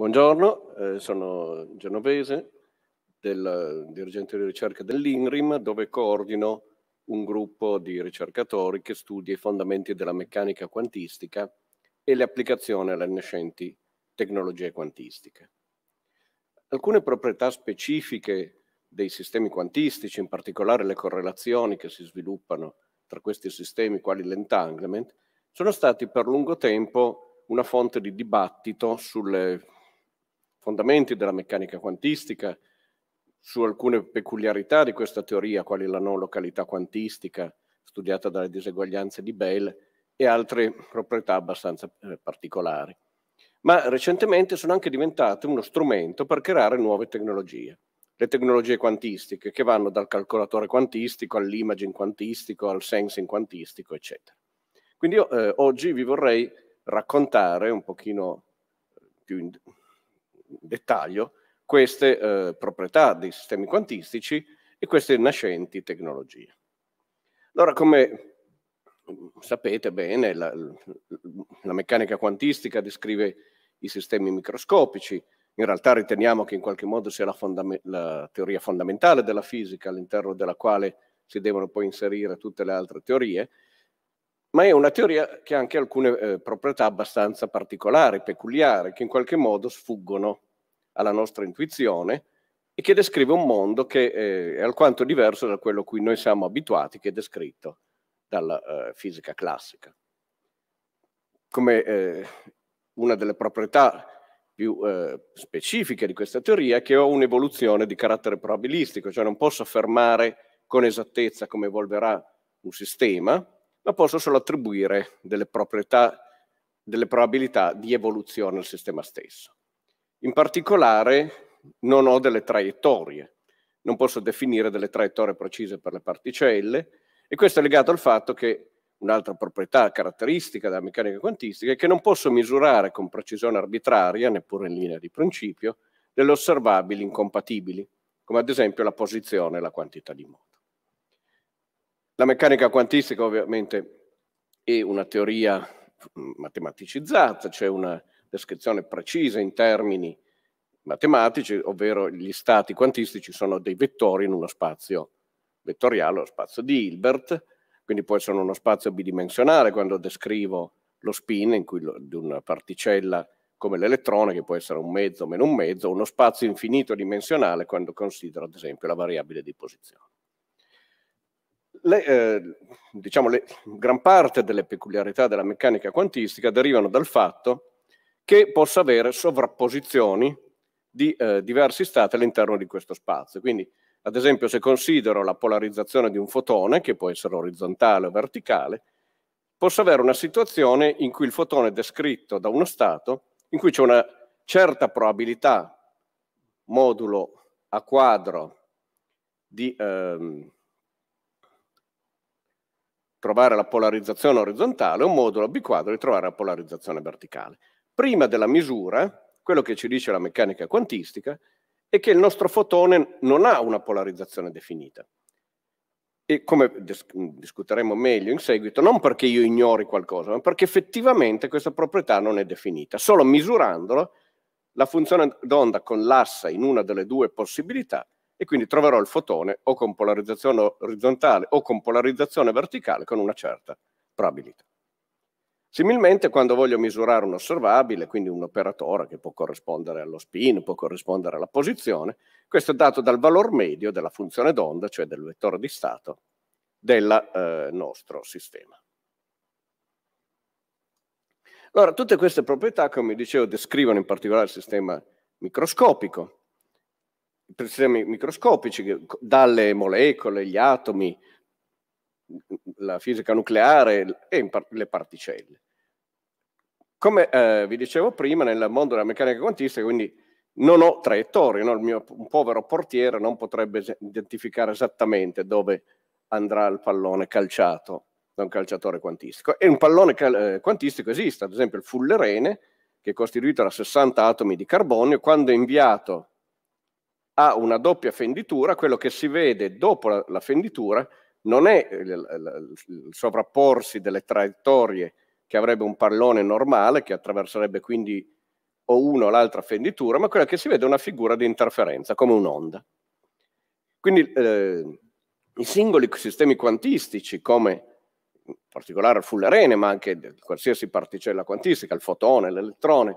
Buongiorno, eh, sono genovese, del, dirigente di ricerca dell'INRIM, dove coordino un gruppo di ricercatori che studia i fondamenti della meccanica quantistica e le applicazioni alle nascenti tecnologie quantistiche. Alcune proprietà specifiche dei sistemi quantistici, in particolare le correlazioni che si sviluppano tra questi sistemi, quali l'entanglement, sono stati per lungo tempo una fonte di dibattito sulle fondamenti della meccanica quantistica, su alcune peculiarità di questa teoria, quali la non località quantistica studiata dalle diseguaglianze di Bell e altre proprietà abbastanza eh, particolari. Ma recentemente sono anche diventate uno strumento per creare nuove tecnologie. Le tecnologie quantistiche che vanno dal calcolatore quantistico all'imaging quantistico, al sensing quantistico, eccetera. Quindi io eh, oggi vi vorrei raccontare un pochino eh, più in, dettaglio queste eh, proprietà dei sistemi quantistici e queste nascenti tecnologie. Allora, come sapete bene, la, la meccanica quantistica descrive i sistemi microscopici, in realtà riteniamo che in qualche modo sia la, fondame- la, teoria fondamentale della fisica all'interno della quale si devono poi inserire tutte le altre teorie ma è una teoria che ha anche alcune eh, proprietà abbastanza particolari, peculiari, che in qualche modo sfuggono alla nostra intuizione e che descrive un mondo che eh, è alquanto diverso da quello a cui noi siamo abituati, che è descritto dalla eh, fisica classica. Come eh, una delle proprietà più eh, specifiche di questa teoria è che ho un'evoluzione di carattere probabilistico, cioè non posso affermare con esattezza come evolverà un sistema, ma posso solo attribuire delle proprietà, delle probabilità di evoluzione al sistema stesso. In particolare non ho delle traiettorie, non posso definire delle traiettorie precise per le particelle e questo è legato al fatto che un'altra proprietà caratteristica della meccanica quantistica è che non posso misurare con precisione arbitraria, neppure in linea di principio, delle osservabili incompatibili, come ad esempio la posizione e la quantità di modi. La meccanica quantistica ovviamente è una teoria mm, matematicizzata, c'è cioè una descrizione precisa in termini matematici, ovvero gli stati quantistici sono dei vettori in uno spazio vettoriale, lo spazio di Hilbert, quindi poi sono uno spazio bidimensionale quando descrivo lo spin lo, di una particella come l'elettrone, che può essere un mezzo meno un mezzo, uno spazio infinito dimensionale quando considero ad esempio la variabile di posizione le, eh, diciamo, le, gran parte delle peculiarità della meccanica quantistica derivano dal fatto che possa avere sovrapposizioni di eh, diversi stati all'interno di questo spazio. Quindi, ad esempio, se considero la polarizzazione di un fotone, che può essere orizzontale o verticale, posso avere una situazione in cui il fotone è descritto da uno stato in cui c'è una certa probabilità modulo a quadro di... Ehm, trovare la polarizzazione orizzontale, un modulo biquadro di trovare la polarizzazione verticale. Prima della misura, quello che ci dice la meccanica quantistica è che il nostro fotone non ha una polarizzazione definita. E come discuteremo meglio in seguito, non perché io ignori qualcosa, ma perché effettivamente questa proprietà non è definita. Solo misurandola, la funzione d'onda collassa in una delle due possibilità e quindi troverò il fotone o con polarizzazione orizzontale o con polarizzazione verticale con una certa probabilità. Similmente, quando voglio misurare un osservabile, quindi un operatore che può corrispondere allo spin, può corrispondere alla posizione, questo è dato dal valore medio della funzione d'onda, cioè del vettore di stato del eh, nostro sistema. Allora, tutte queste proprietà, come dicevo, descrivono in particolare il sistema microscopico, per sistemi microscopici, dalle molecole, gli atomi, la fisica nucleare e le particelle. Come eh, vi dicevo prima, nel mondo della meccanica quantistica, quindi non ho traiettorie, no? il mio un povero portiere non potrebbe identificare esattamente dove andrà il pallone calciato da un calciatore quantistico. E un pallone eh, quantistico esiste, ad esempio il fullerene, che è costituito da 60 atomi di carbonio, quando è inviato ha una doppia fenditura, quello che si vede dopo la, la fenditura non è il, eh, il, il sovrapporsi delle traiettorie che avrebbe un pallone normale, che attraverserebbe quindi o una o l'altra fenditura, ma quella che si vede è una figura di interferenza, come un'onda. Quindi eh, i singoli sistemi quantistici, come in particolare il fullerene, ma anche qualsiasi particella quantistica, il fotone, l'elettrone,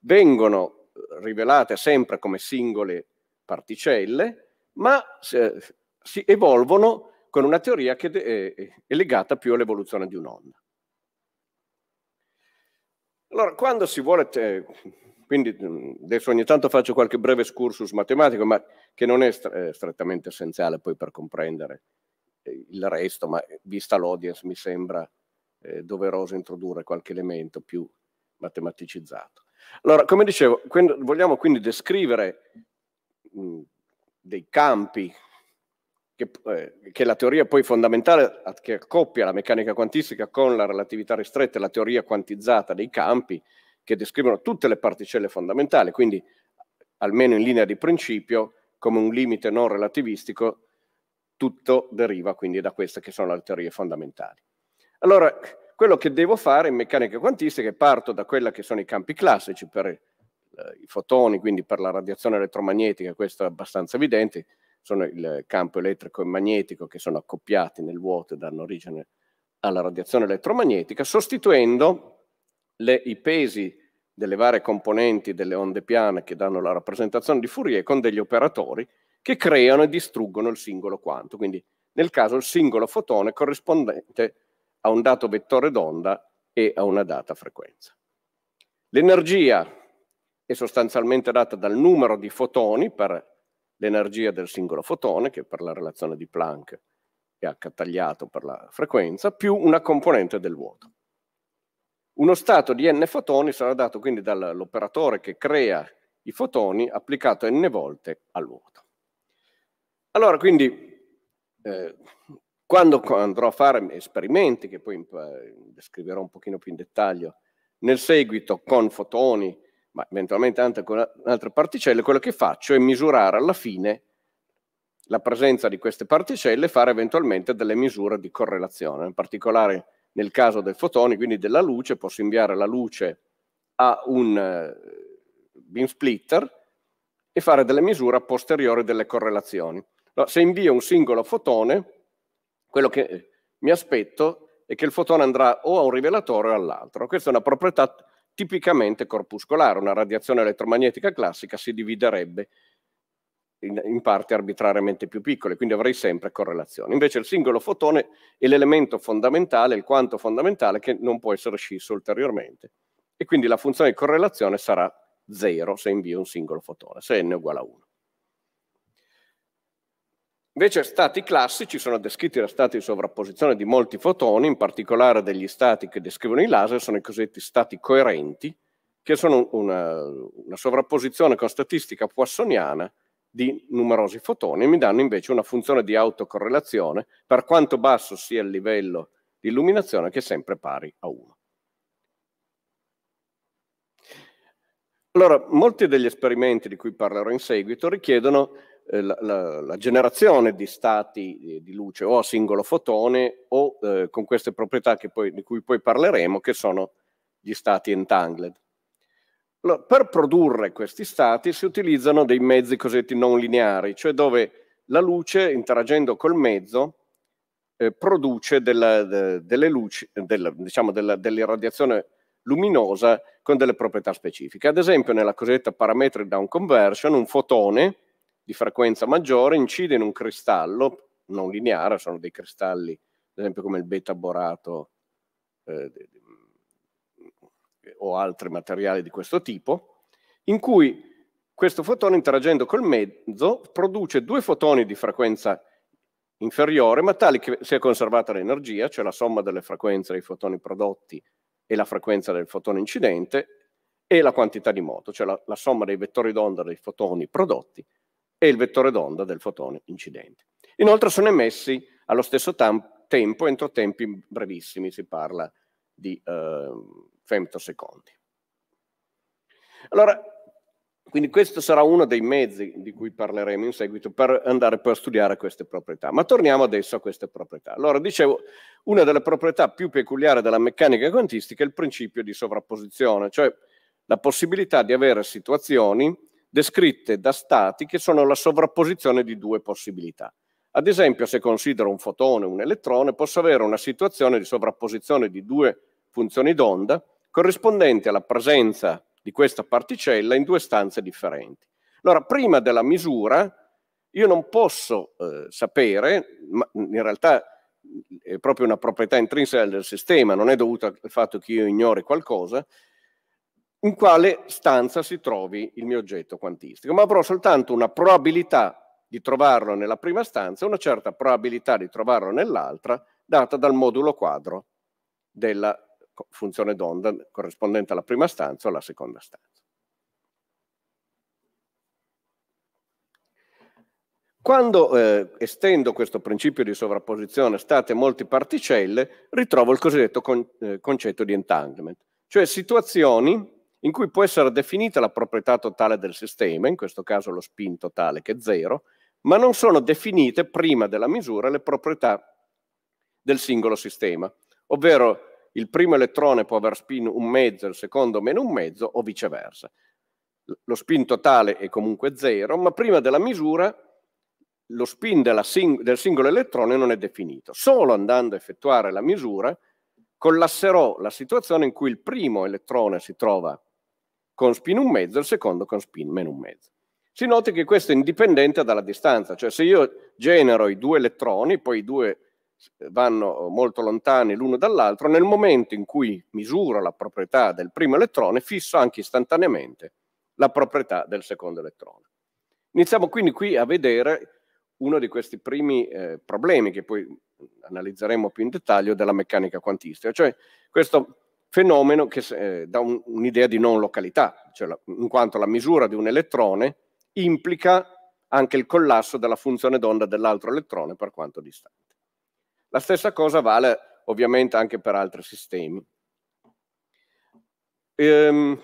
vengono eh, rivelate sempre come singole particelle, ma eh, si evolvono con una teoria che eh, è legata più all'evoluzione di un'onda. Allora, quando si vuole, quindi mm, adesso ogni tanto faccio qualche breve excursus matematico, ma che non è eh, strettamente essenziale poi per comprendere il resto, ma vista l'audience mi sembra doveroso introdurre qualche elemento più matematicizzato. Allora, come dicevo, vogliamo quindi descrivere Mm, dei campi che, eh, che, la teoria poi fondamentale che accoppia la meccanica quantistica con la relatività ristretta e la teoria quantizzata dei campi che descrivono tutte le particelle fondamentali, quindi almeno in linea di principio, come un limite non relativistico, tutto deriva quindi da queste che sono le teorie fondamentali. Allora, quello che devo fare in meccanica quantistica è parto da quella che sono i campi classici per i fotoni, quindi per la radiazione elettromagnetica questo è abbastanza evidente, sono il campo elettrico e magnetico che sono accoppiati nel vuoto e danno origine alla radiazione elettromagnetica, sostituendo le, i pesi delle varie componenti delle onde piane che danno la rappresentazione di Fourier con degli operatori che creano e distruggono il singolo quanto. Quindi nel caso il singolo fotone corrispondente a un dato vettore d'onda e a una data frequenza. L'energia è sostanzialmente data dal numero di fotoni per l'energia del singolo fotone, che per la relazione di Planck è accattagliato per la frequenza, più una componente del vuoto. Uno stato di n fotoni sarà dato quindi dall'operatore che crea i fotoni applicato n volte al vuoto. Allora, quindi, eh, quando andrò a fare esperimenti, che poi eh, descriverò un pochino più in dettaglio nel seguito con fotoni ma eventualmente anche con altre particelle, quello che faccio è misurare alla fine la presenza di queste particelle e fare eventualmente delle misure di correlazione. In particolare nel caso del fotone, quindi della luce, posso inviare la luce a un eh, beam splitter e fare delle misure a posteriori delle correlazioni. se invio un singolo fotone, quello che eh, mi aspetto è che il fotone andrà o a un rivelatore o all'altro. Questa è una proprietà tipicamente corpuscolare. Una radiazione elettromagnetica classica si dividerebbe in, in parti arbitrariamente più piccole, quindi avrei sempre correlazione. Invece il singolo fotone è l'elemento fondamentale, il quanto fondamentale, che non può essere scisso ulteriormente. E quindi la funzione di correlazione sarà 0 se invio un singolo fotone, se n è uguale a 1. Invece stati classici sono descritti da stati di sovrapposizione di molti fotoni, in particolare degli stati che descrivono i laser, sono i cosiddetti stati coerenti, che sono una, una sovrapposizione con statistica poissoniana di numerosi fotoni e mi danno invece una funzione di autocorrelazione per quanto basso sia il livello di illuminazione che è sempre pari a 1. Allora, molti degli esperimenti di cui parlerò in seguito richiedono eh, la, la, la, generazione di stati eh, di luce o a singolo fotone o eh, con queste proprietà poi, di cui poi parleremo, che sono gli stati entangled. Allora, per produrre questi stati si utilizzano dei mezzi cosiddetti non lineari, cioè dove la luce interagendo col mezzo eh, produce della, de, delle luci, della, diciamo della, dell'irradiazione luminosa con delle proprietà specifiche. Ad esempio nella cosiddetta parametric down conversion un fotone di frequenza maggiore incide in un cristallo non lineare, sono dei cristalli, ad esempio come il beta borato eh, o altri materiali di questo tipo, in cui questo fotone interagendo col mezzo produce due fotoni di frequenza inferiore, ma tali che sia conservata l'energia, cioè la somma delle frequenze dei fotoni prodotti e la frequenza del fotone incidente, e la quantità di moto, cioè la, la somma dei vettori d'onda dei fotoni prodotti e il vettore d'onda del fotone incidente. Inoltre sono emessi allo stesso tempo entro tempi brevissimi, si parla di eh, femtosecondi. Allora, quindi questo sarà uno dei mezzi di cui parleremo in seguito per andare poi a studiare queste proprietà. Ma torniamo adesso a queste proprietà. Allora, dicevo, una delle proprietà più peculiari della meccanica quantistica è il principio di sovrapposizione, cioè la possibilità di avere situazioni descritte da stati che sono la sovrapposizione di due possibilità. Ad esempio, se considero un fotone un elettrone, posso avere una situazione di sovrapposizione di due funzioni d'onda corrispondenti alla presenza di questa particella in due stanze differenti. Allora, prima della misura, io non posso eh, sapere, ma in realtà è proprio una proprietà intrinseca del sistema, non è dovuta al fatto che io ignori qualcosa, in quale stanza si trovi il mio oggetto quantistico, ma avrò soltanto una probabilità di trovarlo nella prima stanza e una certa probabilità di trovarlo nell'altra, data dal modulo quadro della funzione d'onda corrispondente alla prima stanza o alla seconda stanza. Quando eh, estendo questo principio di sovrapposizione a state molte particelle, ritrovo il cosiddetto con, eh, concetto di entanglement, cioè situazioni in cui può essere definita la proprietà totale del sistema, in questo caso lo spin totale che è zero, ma non sono definite prima della misura le proprietà del singolo sistema, ovvero il primo elettrone può aver spin un mezzo, il secondo meno un mezzo o viceversa. Lo spin totale è comunque zero, ma prima della misura lo spin sing del singolo elettrone non è definito. Solo andando a effettuare la misura collasserò la situazione in cui il primo elettrone si trova con spin un mezzo e il secondo con spin meno un mezzo. Si noti che questo è indipendente dalla distanza, cioè se io genero i due elettroni, poi i due vanno molto lontani l'uno dall'altro, nel momento in cui misuro la proprietà del primo elettrone, fisso anche istantaneamente la proprietà del secondo elettrone. Iniziamo quindi qui a vedere uno di questi primi eh, problemi che poi analizzeremo più in dettaglio della meccanica quantistica, cioè questo fenomeno che eh, dà un, un'idea di non località, cioè la, in quanto la misura di un elettrone implica anche il collasso della funzione d'onda dell'altro elettrone per quanto distante. La stessa cosa vale ovviamente anche per altri sistemi. Ehm,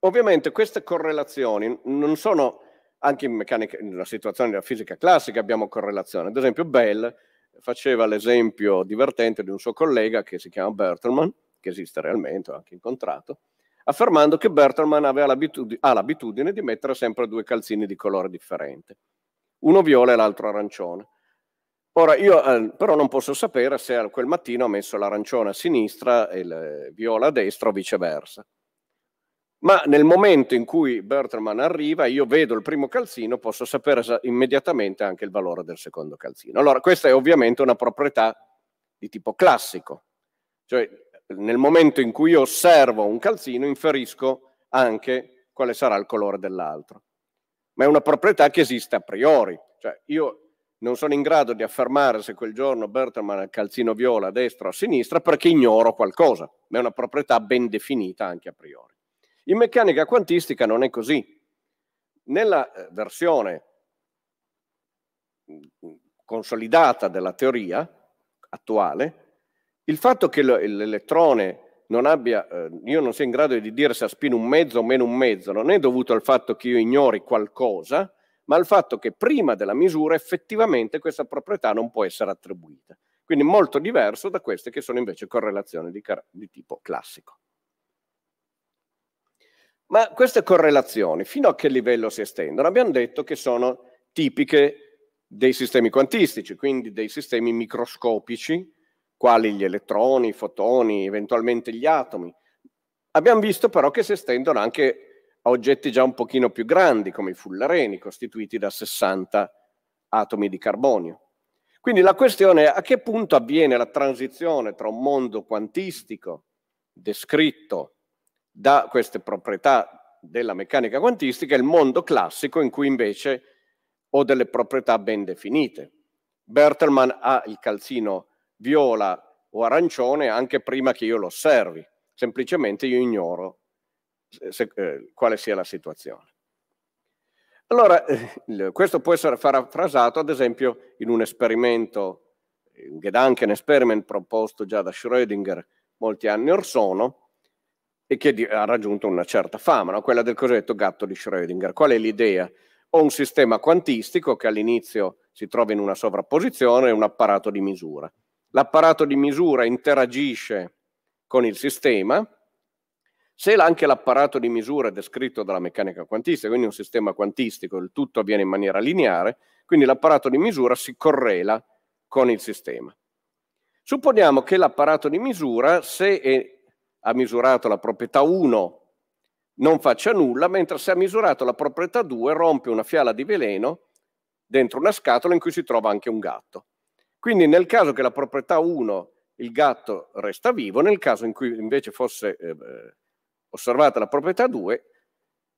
ovviamente queste correlazioni non sono anche in meccanica, nella situazione della fisica classica abbiamo correlazioni, Ad esempio Bell faceva l'esempio divertente di un suo collega che si chiama Bertelmann, che esiste realmente, ho anche incontrato, affermando che Bertelmann ha l'abitudine di mettere sempre due calzini di colore differente, uno viola e l'altro arancione. Ora, io eh, però non posso sapere se quel mattino ha messo l'arancione a sinistra e il viola a destra o viceversa. Ma nel momento in cui Bertelmann arriva, io vedo il primo calzino, posso sapere immediatamente anche il valore del secondo calzino. Allora, questa è ovviamente una proprietà di tipo classico, cioè nel momento in cui io osservo un calzino inferisco anche quale sarà il colore dell'altro. Ma è una proprietà che esiste a priori, cioè io non sono in grado di affermare se quel giorno Bertelmann ha il calzino viola a destra o a sinistra perché ignoro qualcosa, ma è una proprietà ben definita anche a priori. In meccanica quantistica non è così. Nella eh, versione mm, mm, consolidata della teoria attuale, il fatto che l'elettrone non abbia, eh, io non sia in grado di dire se ha aspino un mezzo o meno un mezzo, non è dovuto al fatto che io ignori qualcosa, ma al fatto che prima della misura effettivamente questa proprietà non può essere attribuita. Quindi molto diverso da queste che sono invece correlazioni di, di tipo classico. Ma queste correlazioni fino a che livello si estendono? Abbiamo detto che sono tipiche dei sistemi quantistici, quindi dei sistemi microscopici, quali gli elettroni, i fotoni, eventualmente gli atomi. Abbiamo visto però che si estendono anche a oggetti già un pochino più grandi, come i fullareni, costituiti da 60 atomi di carbonio. Quindi la questione è a che punto avviene la transizione tra un mondo quantistico descritto da queste proprietà della meccanica quantistica e il mondo classico in cui invece ho delle proprietà ben definite. Bertelmann ha il calzino viola o arancione anche prima che io lo osservi, semplicemente io ignoro se, eh, quale sia la situazione. Allora, eh, questo può essere parafrasato ad esempio in un esperimento, un Gedanken experiment proposto già da Schrödinger molti anni or sono, e che ha raggiunto una certa fama, no? quella del cosiddetto gatto di Schrödinger. Qual è l'idea? Ho un sistema quantistico che all'inizio si trova in una sovrapposizione e un apparato di misura l'apparato di misura interagisce con il sistema, se anche l'apparato di misura è descritto dalla meccanica quantistica, quindi un sistema quantistico, il tutto avviene in maniera lineare, quindi l'apparato di misura si correla con il sistema. Supponiamo che l'apparato di misura, se è, ha misurato la proprietà 1, non faccia nulla, mentre se ha misurato la proprietà 2 rompe una fiala di veleno dentro una scatola in cui si trova anche un gatto. Quindi nel caso che la proprietà 1 il gatto resta vivo, nel caso in cui invece fosse eh, eh osservata la proprietà 2,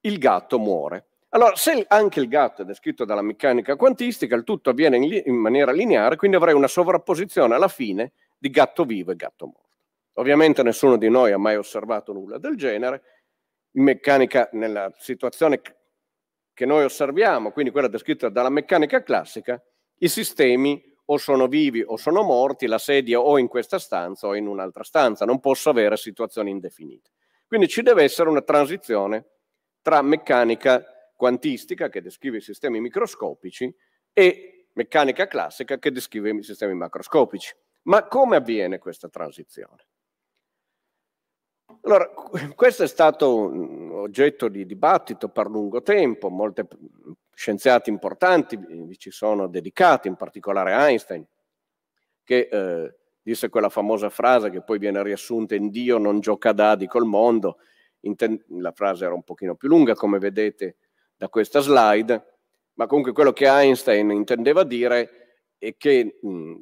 il gatto muore. Allora, se anche il gatto è descritto dalla meccanica quantistica, il tutto avviene in, li- in maniera lineare, quindi avrei una sovrapposizione alla fine di gatto vivo e gatto morto. Ovviamente nessuno di noi ha mai osservato nulla del genere, in meccanica nella situazione che noi osserviamo, quindi quella descritta dalla meccanica classica, i sistemi o sono vivi o sono morti, la sedia o in questa stanza o in un'altra stanza, non posso avere situazioni indefinite. Quindi ci deve essere una transizione tra meccanica quantistica che descrive i sistemi microscopici e meccanica classica che descrive i sistemi macroscopici. Ma come avviene questa transizione? Allora, questo è stato un oggetto di dibattito per lungo tempo, molte scienziati importanti vi ci sono dedicati, in particolare Einstein, che eh, disse quella famosa frase che poi viene riassunta in Dio non gioca dadi col mondo, la frase era un pochino più lunga come vedete da questa slide, ma comunque quello che Einstein intendeva dire è che mh, mm,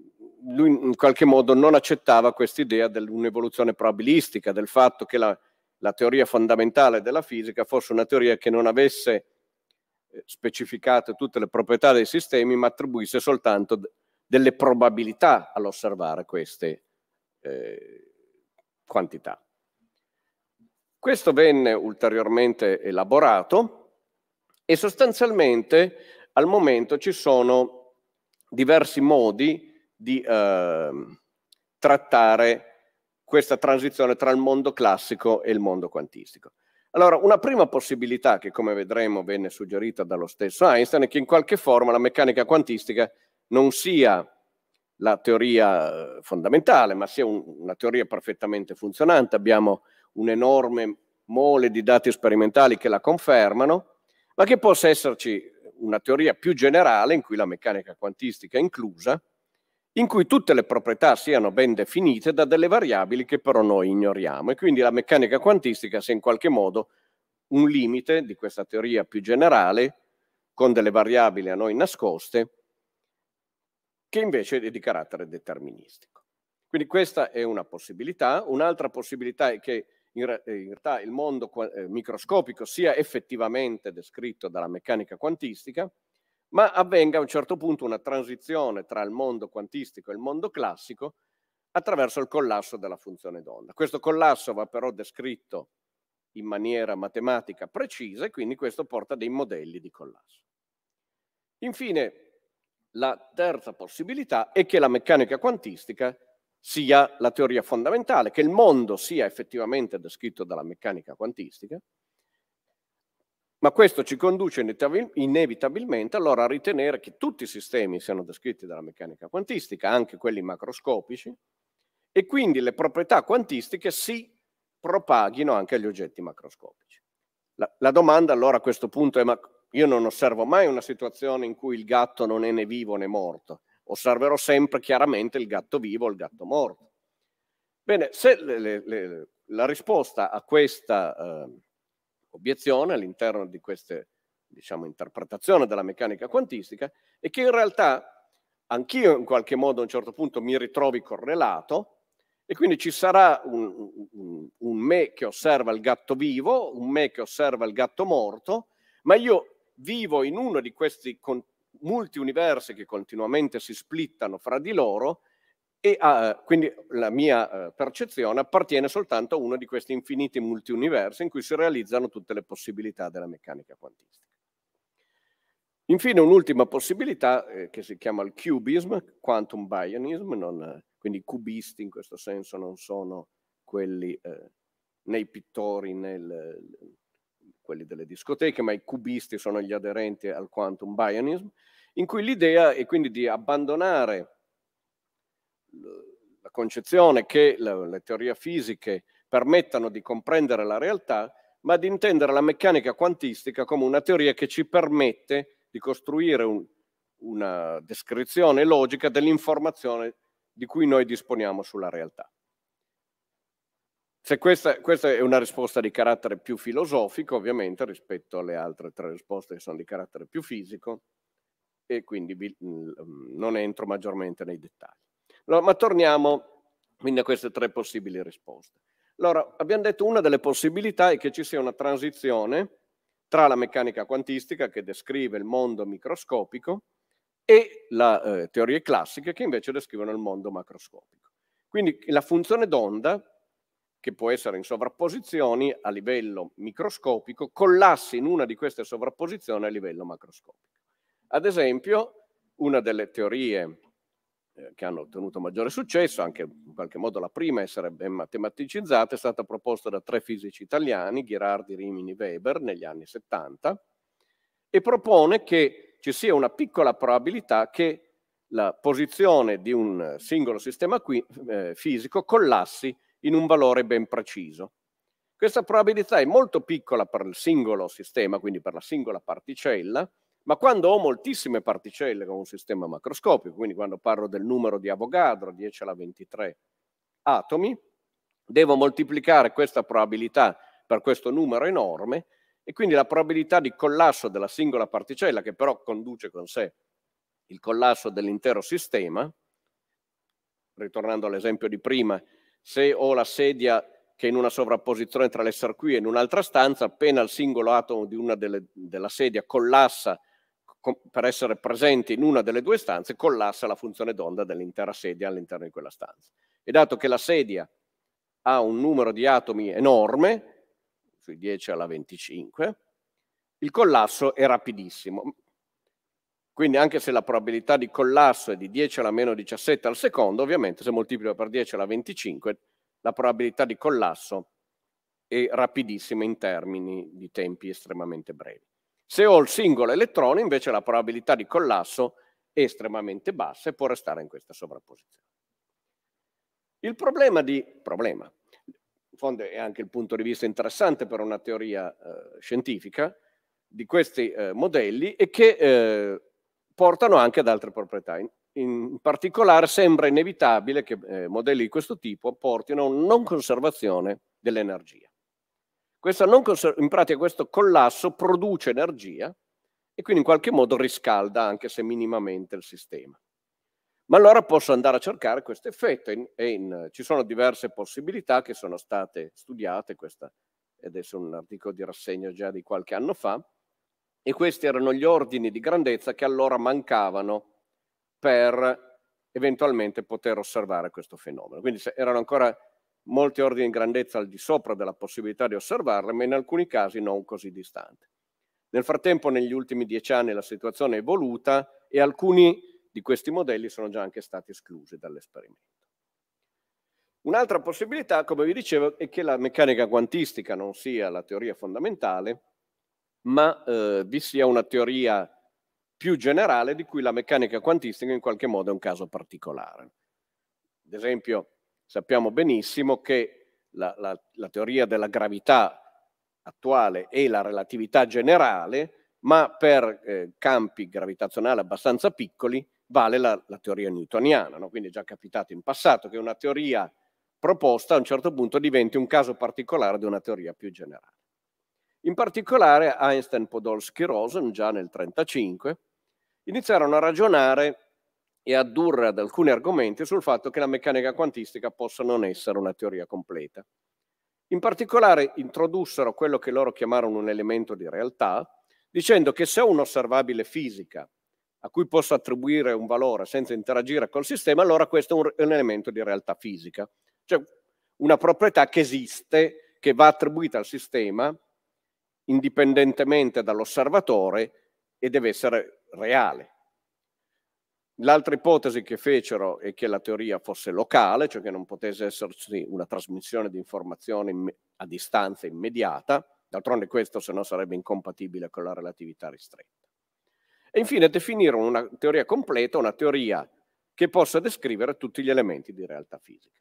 lui in qualche modo non accettava quest'idea dell'evoluzione probabilistica, del fatto che la, la teoria fondamentale della fisica fosse una teoria che non avesse specificate tutte le proprietà dei sistemi, ma attribuisse soltanto delle probabilità all'osservare queste eh, quantità. Questo venne ulteriormente elaborato e sostanzialmente al momento ci sono diversi modi di eh, trattare questa transizione tra il mondo classico e il mondo quantistico. Allora, una prima possibilità che, come vedremo, venne suggerita dallo stesso Einstein è che in qualche forma la meccanica quantistica non sia la teoria eh, fondamentale, ma sia un, una teoria perfettamente funzionante. Abbiamo un'enorme mole di dati sperimentali che la confermano, ma che possa esserci una teoria più generale in cui la meccanica quantistica è inclusa in cui tutte le proprietà siano ben definite da delle variabili che però noi ignoriamo e quindi la meccanica quantistica sia in qualche modo un limite di questa teoria più generale con delle variabili a noi nascoste che invece è di carattere deterministico. Quindi questa è una possibilità. Un'altra possibilità è che in, realtà il mondo eh, microscopico sia effettivamente descritto dalla meccanica quantistica, ma avvenga a un certo punto una transizione tra il mondo quantistico e il mondo classico attraverso il collasso della funzione d'onda. Questo collasso va però descritto in maniera matematica precisa e quindi questo porta dei modelli di collasso. Infine, la terza possibilità è che la meccanica quantistica sia la teoria fondamentale, che il mondo sia effettivamente descritto dalla meccanica quantistica, ma questo ci conduce inevitabilmente allora a ritenere che tutti i sistemi siano descritti dalla meccanica quantistica, anche quelli macroscopici, e quindi le proprietà quantistiche si propaghino anche agli oggetti macroscopici. La, la domanda allora a questo punto è, ma io non osservo mai una situazione in cui il gatto non è né vivo né morto, osserverò sempre chiaramente il gatto vivo o il gatto morto. Bene, se le, le, le, la risposta a questa... Eh, obiezione all'interno di queste diciamo, interpretazioni della meccanica quantistica e che in realtà anch'io in qualche modo a un certo punto mi ritrovi correlato e quindi ci sarà un, un, un me che osserva il gatto vivo, un me che osserva il gatto morto, ma io vivo in uno di questi con, multi universi che continuamente si splittano fra di loro e ah, eh, quindi la mia eh, percezione appartiene soltanto a uno di questi infiniti multiuniversi in cui si realizzano tutte le possibilità della meccanica quantistica. Infine un'ultima possibilità eh, che si chiama il cubism, quantum bionism, non, quindi i cubisti in questo senso non sono quelli eh, nei pittori, nel, quelli delle discoteche, ma i cubisti sono gli aderenti al quantum bionism, in cui l'idea è quindi di abbandonare la concezione che la, le teorie fisiche permettano di comprendere la realtà, ma di intendere la meccanica quantistica come una teoria che ci permette di costruire un, una descrizione logica dell'informazione di cui noi disponiamo sulla realtà. Questa, questa, è una risposta di carattere più filosofico, ovviamente, rispetto alle altre tre risposte che sono di carattere più fisico, e quindi vi, mm, non entro maggiormente nei dettagli. Allora, ma torniamo quindi a queste tre possibili risposte. Allora, abbiamo detto una delle possibilità è che ci sia una transizione tra la meccanica quantistica che descrive il mondo microscopico e le eh, teorie classiche che invece descrivono il mondo macroscopico. Quindi la funzione d'onda, che può essere in sovrapposizioni a livello microscopico, collassi in una di queste sovrapposizioni a livello macroscopico. Ad esempio, una delle teorie eh, che hanno ottenuto maggiore successo, anche in qualche modo la prima a essere ben matematicizzata, è stata proposta da tre fisici italiani, Ghirardi, Rimini, Weber, negli anni 70, e propone che ci sia una piccola probabilità che la posizione di un singolo sistema qui, eh, fisico collassi in un valore ben preciso. Questa probabilità è molto piccola per il singolo sistema, quindi per la singola particella, ma quando ho moltissime particelle con un sistema macroscopico, quindi quando parlo del numero di Avogadro, 10 alla 23 atomi, devo moltiplicare questa probabilità per questo numero enorme e quindi la probabilità di collasso della singola particella, che però conduce con sé il collasso dell'intero sistema, ritornando all'esempio di prima, se ho la sedia che è in una sovrapposizione tra le sarquie in un'altra stanza, appena il singolo atomo di una delle, della sedia collassa per essere presente in una delle due stanze, collassa la funzione d'onda dell'intera sedia all'interno di quella stanza. E dato che la sedia ha un numero di atomi enorme, sui 10 alla 25, il collasso è rapidissimo. Quindi anche se la probabilità di collasso è di 10 alla meno 17 al secondo, ovviamente se moltiplico per 10 alla 25, la probabilità di collasso è rapidissima in termini di tempi estremamente brevi. Se ho il singolo elettrone, invece la probabilità di collasso è estremamente bassa e può restare in questa sovrapposizione. Il problema di... problema, in fondo è anche il punto di vista interessante per una teoria eh, scientifica di questi eh, modelli e che eh, portano anche ad altre proprietà. In, in particolare sembra inevitabile che eh, modelli di questo tipo portino a una non conservazione dell'energia. Cons- in pratica questo collasso produce energia e quindi in qualche modo riscalda anche se minimamente il sistema. Ma allora posso andare a cercare questo effetto e ci sono diverse possibilità che sono state studiate, questa è adesso un articolo di rassegna già di qualche anno fa, e questi erano gli ordini di grandezza che allora mancavano per eventualmente poter osservare questo fenomeno. Quindi erano ancora molti ordini di grandezza al di sopra della possibilità di osservarle, ma in alcuni casi non così distanti. Nel frattempo, negli ultimi dieci anni, la situazione è evoluta e alcuni di questi modelli sono già anche stati esclusi dall'esperimento. Un'altra possibilità, come vi dicevo, è che la meccanica quantistica non sia la teoria fondamentale, ma eh, vi sia una teoria più generale di cui la meccanica quantistica in qualche modo è un caso particolare. Ad esempio, Sappiamo benissimo che la, la, la teoria della gravità attuale e la relatività generale, ma per eh, campi gravitazionali abbastanza piccoli vale la, la teoria newtoniana. No? Quindi è già capitato in passato che una teoria proposta a un certo punto diventi un caso particolare di una teoria più generale. In particolare Einstein, Podolsky, Rosen, già nel 1935, iniziarono a ragionare e addurre ad alcuni argomenti sul fatto che la meccanica quantistica possa non essere una teoria completa. In particolare introdussero quello che loro chiamarono un elemento di realtà, dicendo che se un'osservabile fisica a cui posso attribuire un valore senza interagire col sistema, allora questo è un, un elemento di realtà fisica, cioè una proprietà che esiste, che va attribuita al sistema indipendentemente dall'osservatore e deve essere reale. L'altra ipotesi che fecero è che la teoria fosse locale, cioè che non potesse esserci una trasmissione di informazioni a distanza immediata, d'altronde questo se no sarebbe incompatibile con la relatività ristretta. E infine definirono una teoria completa, una teoria che possa descrivere tutti gli elementi di realtà fisica.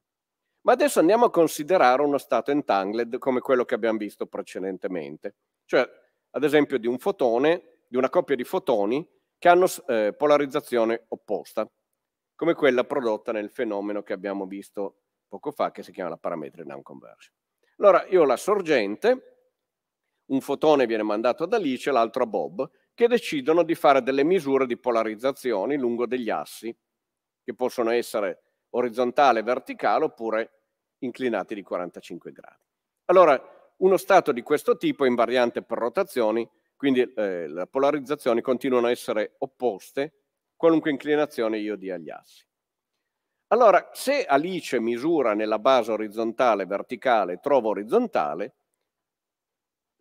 Ma adesso andiamo a considerare uno stato entangled come quello che abbiamo visto precedentemente, cioè ad esempio di un fotone, di una coppia di fotoni che hanno eh, polarizzazione opposta, come quella prodotta nel fenomeno che abbiamo visto poco fa, che si chiama la parametric down conversion. Allora, io ho la sorgente, un fotone viene mandato ad Alice e l'altro a Bob, che decidono di fare delle misure di polarizzazione lungo degli assi, che possono essere orizzontale, verticale oppure inclinati di 45 gradi. Allora, uno stato di questo tipo, invariante per rotazioni, quindi eh, le polarizzazioni continuano a essere opposte, qualunque inclinazione io dia agli assi. Allora, se Alice misura nella base orizzontale, verticale, trova orizzontale,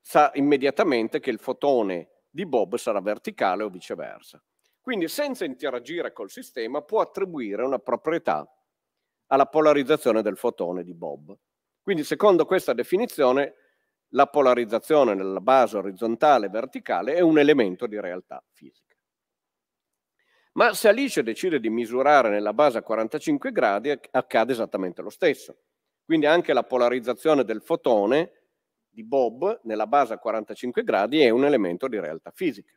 sa immediatamente che il fotone di Bob sarà verticale o viceversa. Quindi, senza interagire col sistema, può attribuire una proprietà alla polarizzazione del fotone di Bob. Quindi, secondo questa definizione, la polarizzazione nella base orizzontale e verticale è un elemento di realtà fisica. Ma se Alice decide di misurare nella base a 45 gradi accade esattamente lo stesso. Quindi anche la polarizzazione del fotone di Bob nella base a 45 gradi è un elemento di realtà fisica.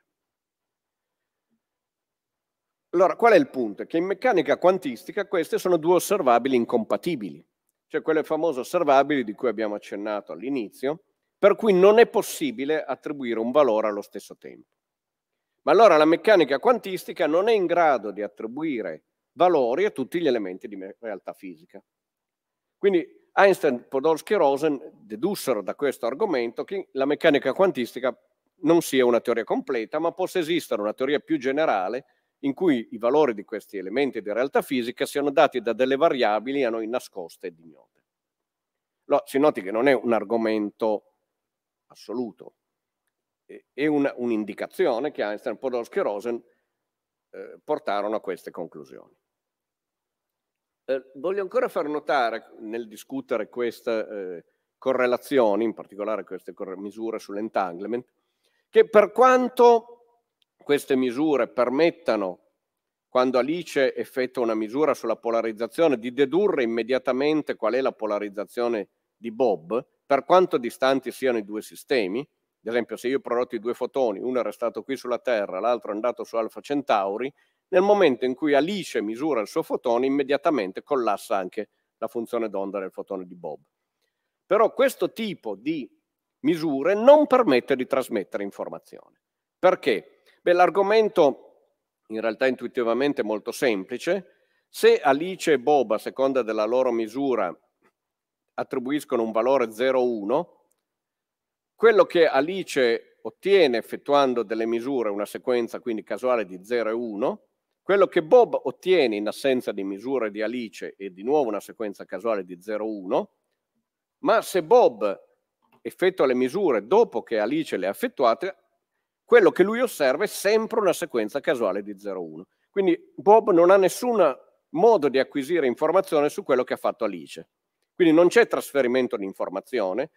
Allora, qual è il punto? Che in meccanica quantistica queste sono due osservabili incompatibili, cioè quelle famose osservabili di cui abbiamo accennato all'inizio, per cui non è possibile attribuire un valore allo stesso tempo. Ma allora la meccanica quantistica non è in grado di attribuire valori a tutti gli elementi di realtà fisica. Quindi Einstein, Podolsky e Rosen dedussero da questo argomento che la meccanica quantistica non sia una teoria completa, ma possa esistere una teoria più generale in cui i valori di questi elementi di realtà fisica siano dati da delle variabili a noi nascoste ed ignote. No, si noti che non è un argomento assoluto. E, e un'indicazione che Einstein, Podolsky e Rosen eh, portarono a queste conclusioni. Eh, voglio ancora far notare nel discutere queste eh, correlazioni, in particolare queste misure sull'entanglement, che per quanto queste misure permettano, quando Alice effettua una misura sulla polarizzazione, di dedurre immediatamente qual è la polarizzazione di Bob, per quanto distanti siano i due sistemi, ad esempio se io ho i due fotoni, uno è restato qui sulla Terra, l'altro è andato su Alfa Centauri, nel momento in cui Alice misura il suo fotone, immediatamente collassa anche la funzione d'onda del fotone di Bob. Però questo tipo di misure non permette di trasmettere informazione. Perché? Beh, l'argomento in realtà intuitivamente è molto semplice. Se Alice e Bob, a seconda della loro misura, attribuiscono un valore 0,1, quello che Alice ottiene effettuando delle misure, una sequenza quindi casuale di 0 e 1, quello che Bob ottiene in assenza di misure di Alice è di nuovo una sequenza casuale di 0 e 1, ma se Bob effettua le misure dopo che Alice le ha effettuate, quello che lui osserva è sempre una sequenza casuale di 0 e 1. Quindi Bob non ha nessun modo di acquisire informazione su quello che ha fatto Alice. Quindi non c'è trasferimento di informazione.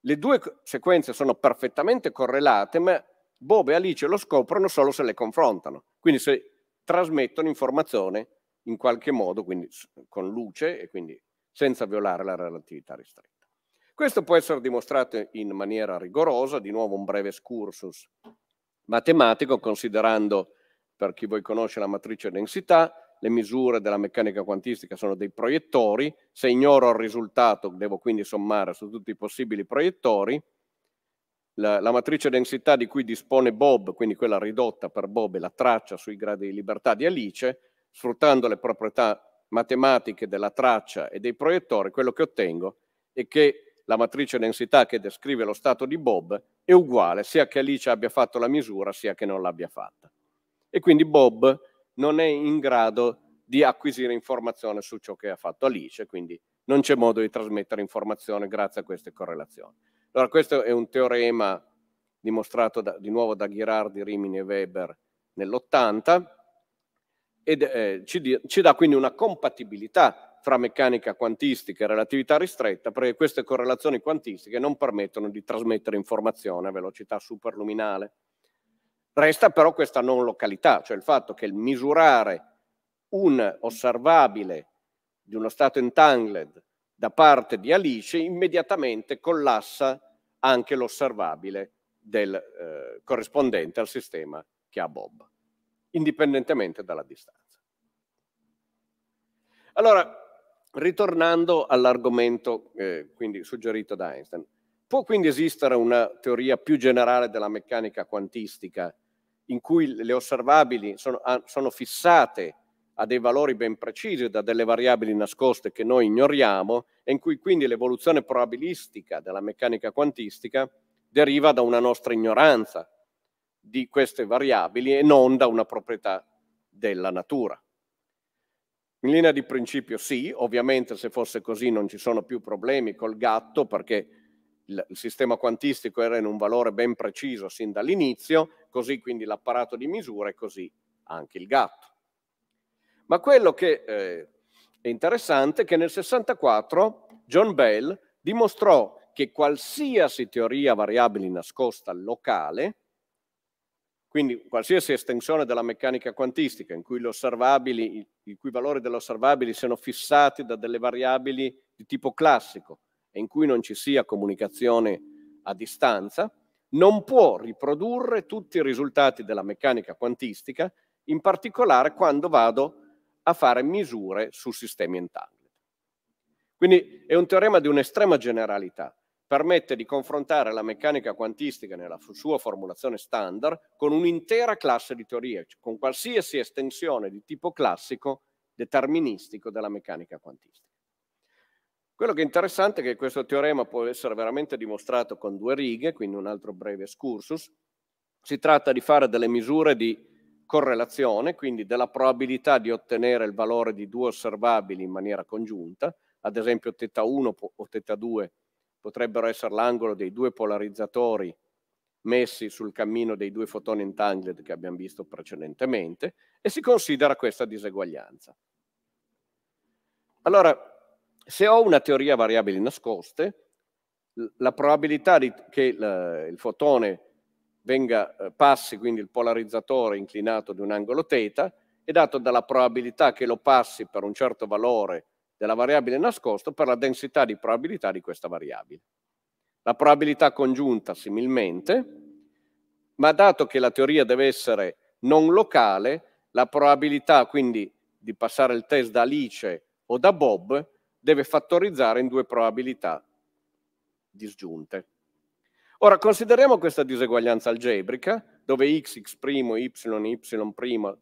Le due sequenze sono perfettamente correlate, ma Bob e Alice lo scoprono solo se le confrontano. Quindi se trasmettono informazione in qualche modo, quindi con luce e quindi senza violare la relatività ristretta. Questo può essere dimostrato in maniera rigorosa, di nuovo un breve scursus matematico, considerando, per chi voi conosce la matrice densità, le misure della meccanica quantistica sono dei proiettori, se ignoro il risultato devo quindi sommare su tutti i possibili proiettori, la, la, matrice densità di cui dispone Bob, quindi quella ridotta per Bob è la traccia sui gradi di libertà di Alice, sfruttando le proprietà matematiche della traccia e dei proiettori, quello che ottengo è che la matrice densità che descrive lo stato di Bob è uguale sia che Alice abbia fatto la misura sia che non l'abbia fatta. E quindi Bob non è in grado di acquisire informazione su ciò che ha fatto Alice, quindi non c'è modo di trasmettere informazione grazie a queste correlazioni. Allora questo è un teorema dimostrato da, di nuovo da Ghirardi, Rimini e Weber nell'80 ed eh, ci, ci dà quindi una compatibilità fra meccanica quantistica e relatività ristretta perché queste correlazioni quantistiche non permettono di trasmettere informazione a velocità superluminale. Resta però questa non località, cioè il fatto che il misurare un osservabile di uno stato entangled da parte di Alice immediatamente collassa anche l'osservabile del eh, corrispondente al sistema che ha Bob, indipendentemente dalla distanza. Allora, ritornando all'argomento eh, suggerito da Einstein, può quindi esistere una teoria più generale della meccanica quantistica in cui le osservabili sono, ah, sono fissate a dei valori ben precisi da delle variabili nascoste che noi ignoriamo e in cui quindi l'evoluzione probabilistica della meccanica quantistica deriva da una nostra ignoranza di queste variabili e non da una proprietà della natura. In linea di principio sì, ovviamente se fosse così non ci sono più problemi col gatto perché il sistema quantistico era in un valore ben preciso sin dall'inizio così quindi l'apparato di misura e così anche il gatto. Ma quello che eh, è interessante è che nel 64 John Bell dimostrò che qualsiasi teoria variabili nascosta locale, quindi qualsiasi estensione della meccanica quantistica in cui, in cui i valori dell'osservabile siano fissati da delle variabili di tipo classico e in cui non ci sia comunicazione a distanza, non può riprodurre tutti i risultati della meccanica quantistica, in particolare quando vado a fare misure su sistemi entangled. Quindi è un teorema di un'estrema generalità, permette di confrontare la meccanica quantistica nella sua formulazione standard con un'intera classe di teorie, con qualsiasi estensione di tipo classico deterministico della meccanica quantistica. Quello che è interessante è che questo teorema può essere veramente dimostrato con due righe, quindi un altro breve excursus. Si tratta di fare delle misure di correlazione, quindi della probabilità di ottenere il valore di due osservabili in maniera congiunta, ad esempio θ 1 o θ 2 potrebbero essere l'angolo dei due polarizzatori messi sul cammino dei due fotoni entangled che abbiamo visto precedentemente e si considera questa diseguaglianza. Allora, se ho una teoria variabili nascoste, la probabilità di, che il, il fotone venga, eh, passi, quindi il polarizzatore inclinato di un angolo θ, è dato dalla probabilità che lo passi per un certo valore della variabile nascosta per la densità di probabilità di questa variabile. La probabilità congiunta similmente, ma dato che la teoria deve essere non locale, la probabilità quindi di passare il test da Alice o da Bob deve fattorizzare in due probabilità disgiunte. Ora consideriamo questa diseguaglianza algebrica, dove x, x', y, y'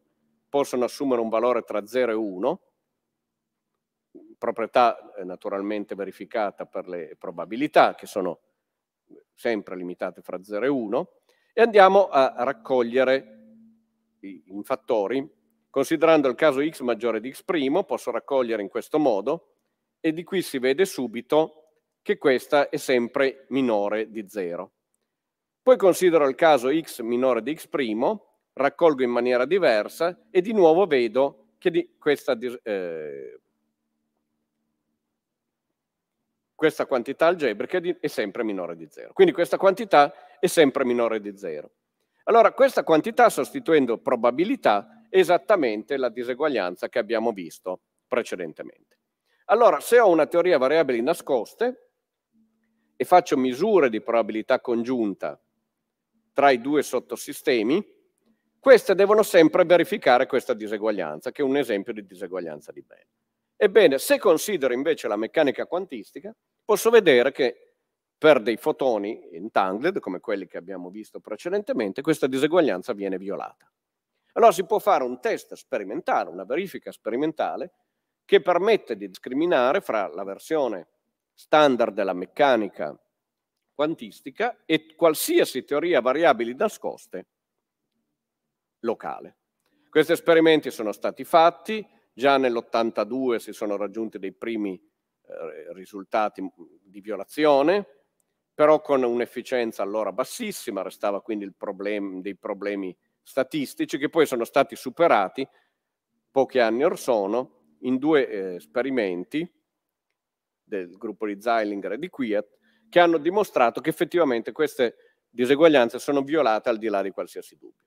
possono assumere un valore tra 0 e 1, proprietà eh, naturalmente verificata per le probabilità, che sono sempre limitate fra 0 e 1, e andiamo a raccogliere in fattori, considerando il caso x maggiore di x', posso raccogliere in questo modo e di qui si vede subito che questa è sempre minore di 0. Poi considero il caso x minore di x', raccolgo in maniera diversa e di nuovo vedo che di questa, eh, questa quantità algebrica è sempre minore di 0. Quindi questa quantità è sempre minore di 0. Allora questa quantità sostituendo probabilità è esattamente la diseguaglianza che abbiamo visto precedentemente. Allora, se ho una teoria variabili nascoste e faccio misure di probabilità congiunta tra i due sottosistemi, queste devono sempre verificare questa diseguaglianza, che è un esempio di diseguaglianza di Bell. Ebbene, se considero invece la meccanica quantistica, posso vedere che per dei fotoni entangled, come quelli che abbiamo visto precedentemente, questa diseguaglianza viene violata. Allora si può fare un test sperimentale, una verifica sperimentale, che permette di discriminare fra la versione standard della meccanica quantistica e qualsiasi teoria variabili nascoste locale. Questi esperimenti sono stati fatti, già nell'82 si sono raggiunti dei primi eh, risultati di violazione, però con un'efficienza allora bassissima, restava quindi il problem, dei problemi statistici che poi sono stati superati pochi anni or sono in due eh, esperimenti del gruppo di Zeilinger e di Quiet che hanno dimostrato che effettivamente queste diseguaglianze sono violate al di là di qualsiasi dubbio.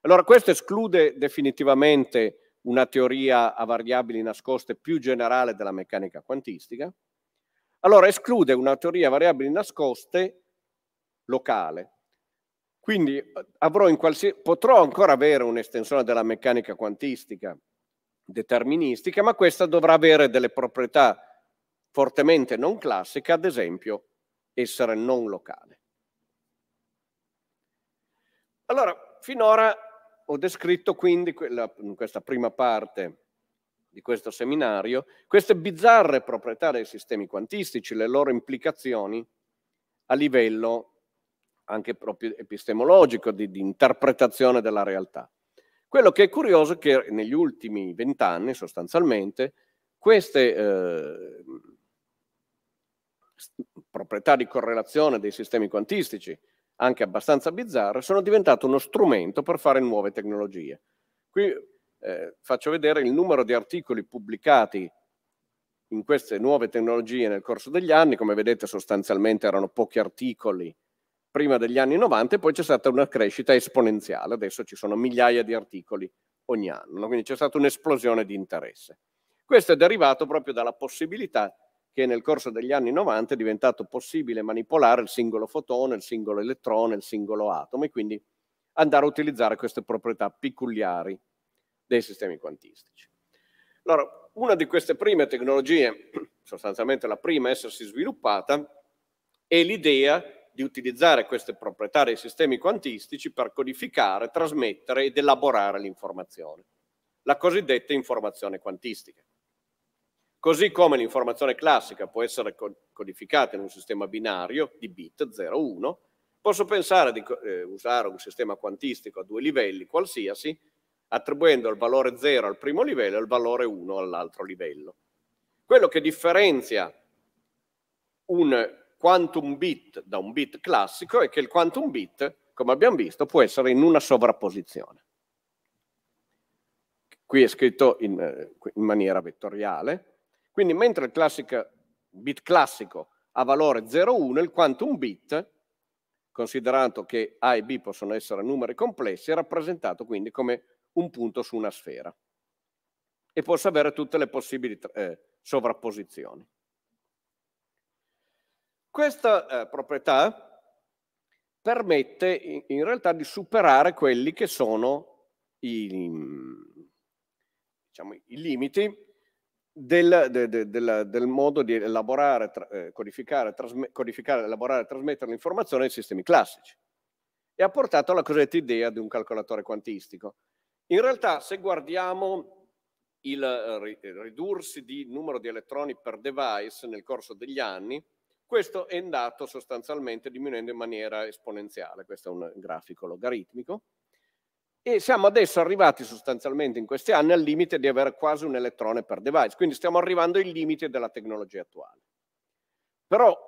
Allora questo esclude definitivamente una teoria a variabili nascoste più generale della meccanica quantistica, allora esclude una teoria a variabili nascoste locale. Quindi eh, potrò ancora avere un'estensione della meccanica quantistica deterministica, ma questa dovrà avere delle proprietà fortemente non classiche, ad esempio essere non locale. Allora, finora ho descritto quindi quella, in questa prima parte di questo seminario queste bizzarre proprietà dei sistemi quantistici, le loro implicazioni a livello anche proprio epistemologico, di, di interpretazione della realtà. Quello che è curioso è che negli ultimi vent'anni, sostanzialmente, queste eh, proprietà di correlazione dei sistemi quantistici, anche abbastanza bizzarre, sono diventate uno strumento per fare nuove tecnologie. Qui eh, faccio vedere il numero di articoli pubblicati in queste nuove tecnologie nel corso degli anni, come vedete sostanzialmente erano pochi articoli prima degli anni 90 e poi c'è stata una crescita esponenziale, adesso ci sono migliaia di articoli ogni anno, quindi c'è stata un'esplosione di interesse. Questo è derivato proprio dalla possibilità che nel corso degli anni 90 è diventato possibile manipolare il singolo fotone, il singolo elettrone, il singolo atomo e quindi andare a utilizzare queste proprietà peculiari dei sistemi quantistici. Allora, una di queste prime tecnologie, sostanzialmente la prima a essersi sviluppata, è l'idea di utilizzare queste proprietà dei sistemi quantistici per codificare, trasmettere ed elaborare l'informazione, la cosiddetta informazione quantistica. Così come l'informazione classica può essere codificata in un sistema binario di bit 0-1, posso pensare di eh, usare un sistema quantistico a due livelli qualsiasi, attribuendo il valore 0 al primo livello e il valore 1 all'altro livello. Quello che differenzia un quantum bit da un bit classico è che il quantum bit, come abbiamo visto, può essere in una sovrapposizione. Qui è scritto in, eh, in maniera vettoriale. Quindi mentre il classica, bit classico ha valore 0,1, il quantum bit, considerato che A e B possono essere numeri complessi, è rappresentato quindi come un punto su una sfera e possa avere tutte le possibili eh, sovrapposizioni. Questa eh, proprietà permette in, in, realtà di superare quelli che sono i, diciamo, i limiti del, de, de, de, del, modo di elaborare, tra, eh, codificare, trasme, codificare, elaborare e trasmettere l'informazione ai sistemi classici e ha portato alla cosiddetta idea di un calcolatore quantistico. In realtà, se guardiamo il eh, eh, ridursi di numero di elettroni per device nel corso degli anni, questo è andato sostanzialmente diminuendo in maniera esponenziale, questo è un grafico logaritmico, e siamo adesso arrivati sostanzialmente in questi anni al limite di avere quasi un elettrone per device, quindi stiamo arrivando ai limiti della tecnologia attuale. Però,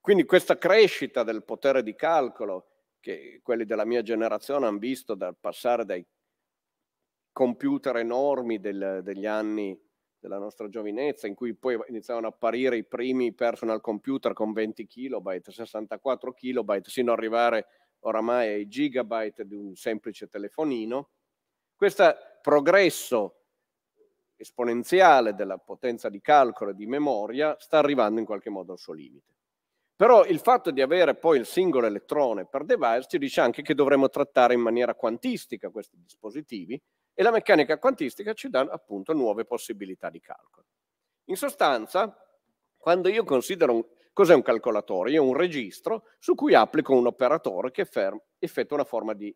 quindi questa crescita del potere di calcolo che quelli della mia generazione hanno visto dal passare dai computer enormi del, degli anni della nostra giovinezza, in cui poi iniziavano a apparire i primi personal computer con 20 kilobyte, 64 kilobyte, sino ad arrivare oramai ai gigabyte di un semplice telefonino. Questo progresso esponenziale della potenza di calcolo e di memoria sta arrivando in qualche modo al suo limite. Però il fatto di avere poi il singolo elettrone per device ci dice anche che dovremmo trattare in maniera quantistica questi dispositivi, e la meccanica quantistica ci dà appunto nuove possibilità di calcolo. In sostanza, quando io considero un, cos'è un calcolatore? Io ho un registro su cui applico un operatore che ferm, effettua una forma di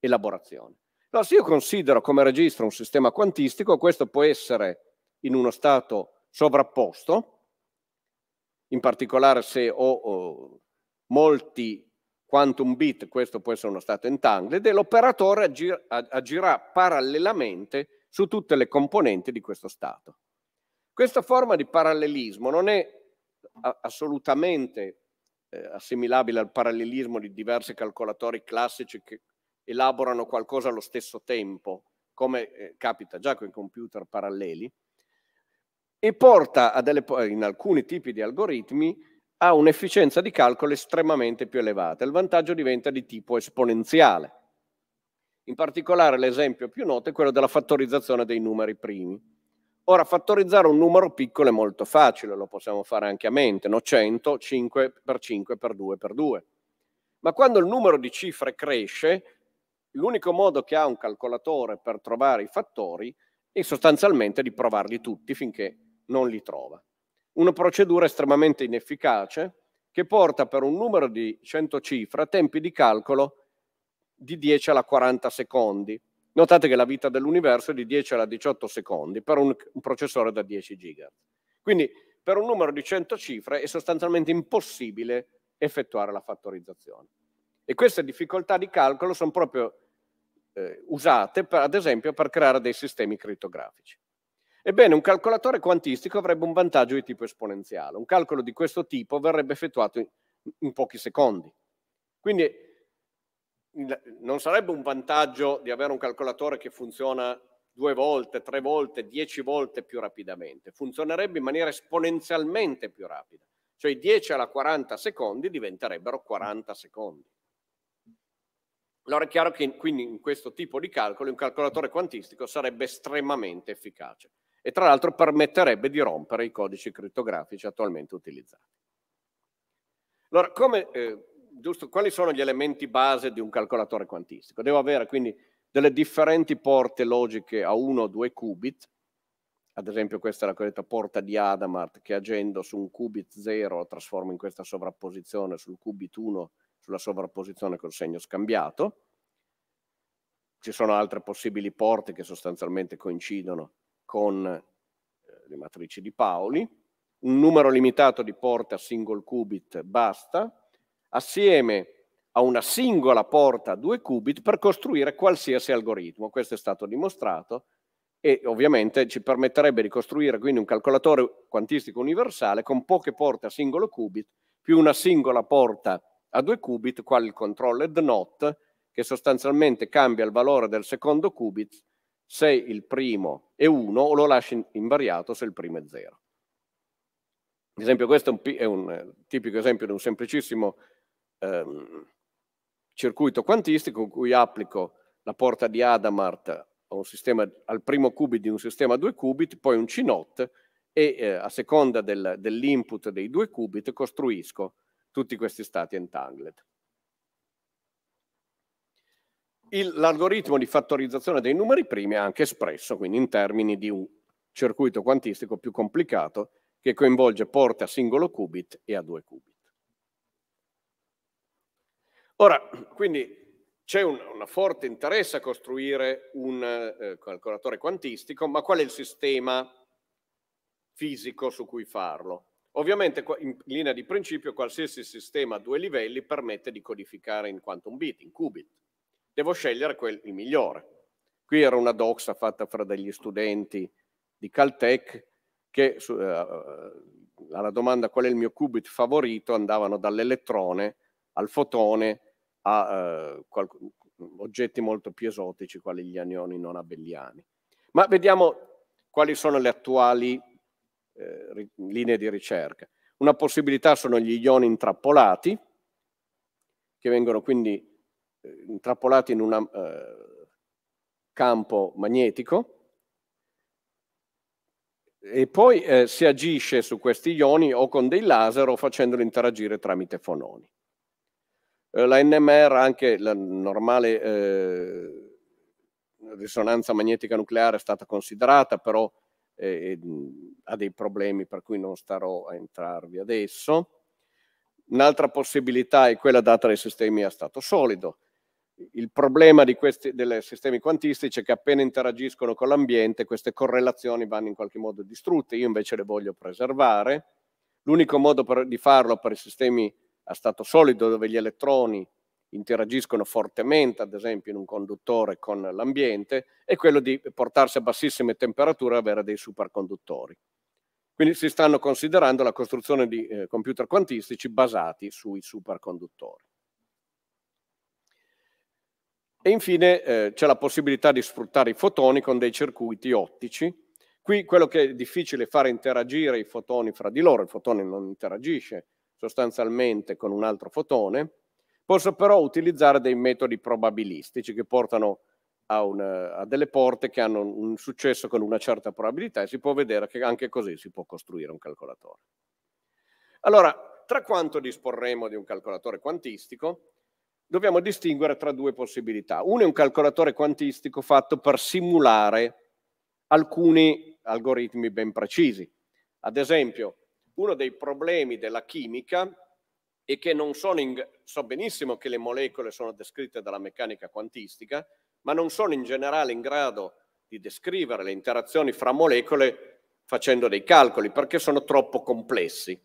elaborazione. Allora, se io considero come registro un sistema quantistico, questo può essere in uno stato sovrapposto, in particolare se ho, ho oh, molti quantum bit, questo può essere uno stato entangled, e l'operatore agir agirà parallelamente su tutte le componenti di questo stato. Questa forma di parallelismo non è assolutamente eh, assimilabile al parallelismo di diversi calcolatori classici che elaborano qualcosa allo stesso tempo, come eh, capita già con i computer paralleli, e porta a delle, in alcuni tipi di algoritmi ha un'efficienza di calcolo estremamente più elevata. Il vantaggio diventa di tipo esponenziale. In particolare l'esempio più noto è quello della fattorizzazione dei numeri primi. Ora, fattorizzare un numero piccolo è molto facile, lo possiamo fare anche a mente, no? 100, 5 per 5 per 2 per 2. Ma quando il numero di cifre cresce, l'unico modo che ha un calcolatore per trovare i fattori è sostanzialmente di provarli tutti finché non li trova. Una procedura estremamente inefficace che porta per un numero di 100 cifre a tempi di calcolo di 10 alla 40 secondi. Notate che la vita dell'universo è di 10 alla 18 secondi per un, un processore da 10 giga. Quindi per un numero di 100 cifre è sostanzialmente impossibile effettuare la fattorizzazione. E queste difficoltà di calcolo sono proprio eh, usate, per, ad esempio, per creare dei sistemi crittografici. Ebbene, un calcolatore quantistico avrebbe un vantaggio di tipo esponenziale. Un calcolo di questo tipo verrebbe effettuato in, in pochi secondi. Quindi non sarebbe un vantaggio di avere un calcolatore che funziona due volte, tre volte, dieci volte più rapidamente. Funzionerebbe in maniera esponenzialmente più rapida. Cioè i 10 alla 40 secondi diventerebbero 40 secondi. Allora è chiaro che quindi in questo tipo di calcoli un calcolatore quantistico sarebbe estremamente efficace e tra l'altro permetterebbe di rompere i codici crittografici attualmente utilizzati. Allora, come, eh, giusto, quali sono gli elementi base di un calcolatore quantistico? Devo avere quindi delle differenti porte logiche a 1 o 2 qubit, ad esempio questa è la cosiddetta porta di Adamart che agendo su un qubit 0 la trasformo in questa sovrapposizione sul qubit 1 sulla sovrapposizione col segno scambiato. Ci sono altre possibili porte che sostanzialmente coincidono con eh, le matrici di Pauli, un numero limitato di porte a single qubit basta, assieme a una singola porta a due qubit per costruire qualsiasi algoritmo. Questo è stato dimostrato e ovviamente ci permetterebbe di costruire quindi un calcolatore quantistico universale con poche porte a singolo qubit più una singola porta a due qubit, quale il controlled NOT, che sostanzialmente cambia il valore del secondo qubit se il primo è 1 o lo lasci invariato se il primo è 0. Ad esempio questo è un, è un eh, tipico esempio di un semplicissimo ehm, circuito quantistico in cui applico la porta di Adamart sistema, al primo qubit di un sistema a 2 qubit, poi un CNOT e eh, a seconda del, dell'input dei due qubit costruisco tutti questi stati entangled. Il, l'algoritmo di fattorizzazione dei numeri primi è anche espresso, quindi in termini di un circuito quantistico più complicato che coinvolge porte a singolo qubit e a due qubit. Ora, quindi c'è un forte interesse a costruire un eh, calcolatore quantistico, ma qual è il sistema fisico su cui farlo? Ovviamente in linea di principio qualsiasi sistema a due livelli permette di codificare in quantum bit, in qubit devo scegliere quel, il migliore. Qui era una doxa fatta fra degli studenti di Caltech che su, eh, eh alla domanda qual è il mio qubit favorito andavano dall'elettrone al fotone a eh, qual- oggetti molto più esotici quali gli anioni non abelliani. Ma vediamo quali sono le attuali eh, ri- linee di ricerca. Una possibilità sono gli ioni intrappolati, che vengono quindi eh, intrappolati in un eh, campo magnetico e poi eh, si agisce su questi ioni o con dei laser o facendoli interagire tramite fononi. Eh, la NMR, anche la normale eh, risonanza magnetica nucleare, è stata considerata, però eh, ha dei problemi per cui non starò a entrarvi adesso. Un'altra possibilità è quella data dai sistemi a stato solido il problema di questi dei sistemi quantistici è che appena interagiscono con l'ambiente queste correlazioni vanno in qualche modo distrutte, io invece le voglio preservare. L'unico modo per, di farlo per i sistemi a stato solido dove gli elettroni interagiscono fortemente, ad esempio in un conduttore con l'ambiente, è quello di portarsi a bassissime temperature e avere dei superconduttori. Quindi si stanno considerando la costruzione di eh, computer quantistici basati sui superconduttori. E infine eh, c'è la possibilità di sfruttare i fotoni con dei circuiti ottici. Qui quello che è difficile è fare interagire i fotoni fra di loro, il fotone non interagisce sostanzialmente con un altro fotone, posso però utilizzare dei metodi probabilistici che portano a, una, a, delle porte che hanno un successo con una certa probabilità e si può vedere che anche così si può costruire un calcolatore. Allora, tra quanto disporremo di un calcolatore quantistico, dobbiamo distinguere tra due possibilità. Uno è un calcolatore quantistico fatto per simulare alcuni algoritmi ben precisi. Ad esempio, uno dei problemi della chimica è che non sono in, so benissimo che le molecole sono descritte dalla meccanica quantistica, ma non sono in generale in grado di descrivere le interazioni fra molecole facendo dei calcoli, perché sono troppo complessi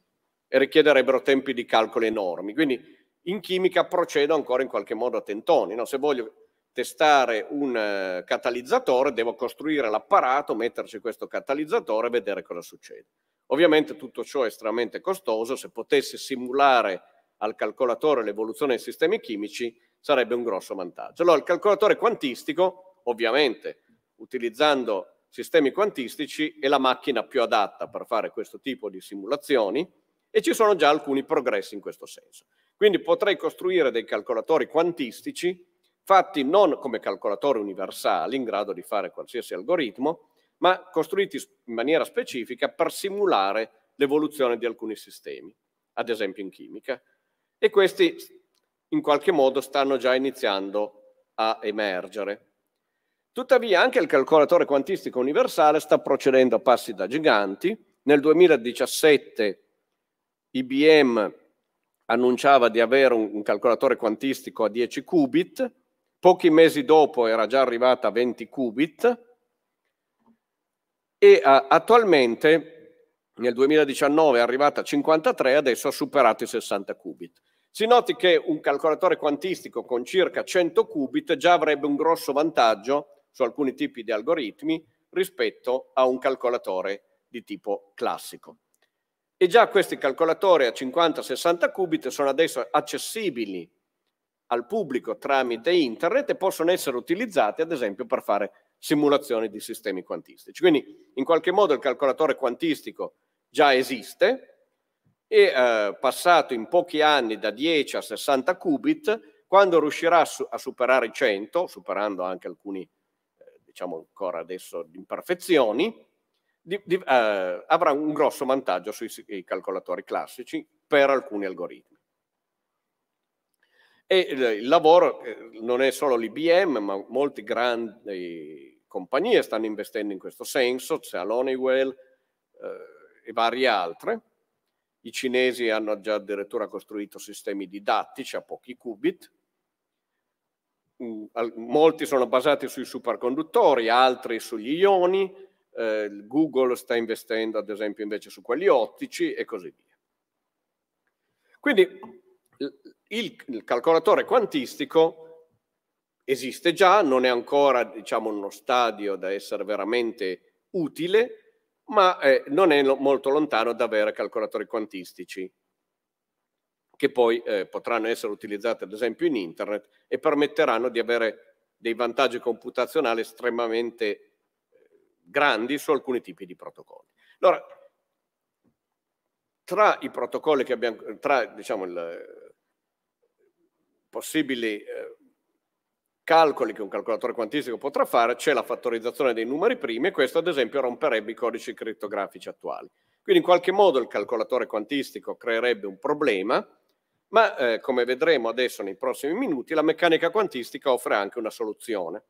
e richiederebbero tempi di calcolo enormi. Quindi in chimica procedo ancora in qualche modo a tentoni. No? Se voglio testare un eh, catalizzatore, devo costruire l'apparato, metterci questo catalizzatore e vedere cosa succede. Ovviamente tutto ciò è estremamente costoso, se potessi simulare al calcolatore l'evoluzione dei sistemi chimici sarebbe un grosso vantaggio. Allora il calcolatore quantistico, ovviamente utilizzando sistemi quantistici, è la macchina più adatta per fare questo tipo di simulazioni e ci sono già alcuni progressi in questo senso. Quindi potrei costruire dei calcolatori quantistici fatti non come calcolatori universali in grado di fare qualsiasi algoritmo, ma costruiti in maniera specifica per simulare l'evoluzione di alcuni sistemi, ad esempio in chimica. E questi in qualche modo stanno già iniziando a emergere. Tuttavia anche il calcolatore quantistico universale sta procedendo a passi da giganti. Nel 2017 IBM annunciava di avere un, calcolatore quantistico a 10 qubit, pochi mesi dopo era già arrivata a 20 qubit e uh, attualmente nel 2019 è arrivata a 53, adesso ha superato i 60 qubit. Si noti che un calcolatore quantistico con circa 100 qubit già avrebbe un grosso vantaggio su alcuni tipi di algoritmi rispetto a un calcolatore di tipo classico. E già questi calcolatori a 50-60 qubit sono adesso accessibili al pubblico tramite internet e possono essere utilizzati ad esempio per fare simulazioni di sistemi quantistici. Quindi in qualche modo il calcolatore quantistico già esiste e eh, passato in pochi anni da 10 a 60 qubit, quando riuscirà a superare i 100, superando anche alcuni, eh, diciamo ancora adesso, imperfezioni, di, di, eh, avrà un grosso vantaggio sui calcolatori classici per alcuni algoritmi. E il lavoro eh, non è solo l'IBM, ma molte grandi compagnie stanno investendo in questo senso, c'è Honeywell eh, e varie altre. I cinesi hanno già addirittura costruito sistemi didattici a pochi qubit. Mm, molti sono basati sui superconduttori, altri sugli ioni, eh, Google sta investendo ad esempio invece su quelli ottici e così via. Quindi il, calcolatore quantistico esiste già, non è ancora diciamo, uno stadio da essere veramente utile, ma eh, non è molto lontano da avere calcolatori quantistici che poi eh, potranno essere utilizzati ad esempio in internet e permetteranno di avere dei vantaggi computazionali estremamente grandi su alcuni tipi di protocolli. Allora, tra i protocolli che abbiamo, tra diciamo, il, possibili eh, calcoli che un calcolatore quantistico potrà fare, c'è la fattorizzazione dei numeri primi e questo ad esempio romperebbe i codici crittografici attuali. Quindi in qualche modo il calcolatore quantistico creerebbe un problema, ma eh, come vedremo adesso nei prossimi minuti la meccanica quantistica offre anche una soluzione.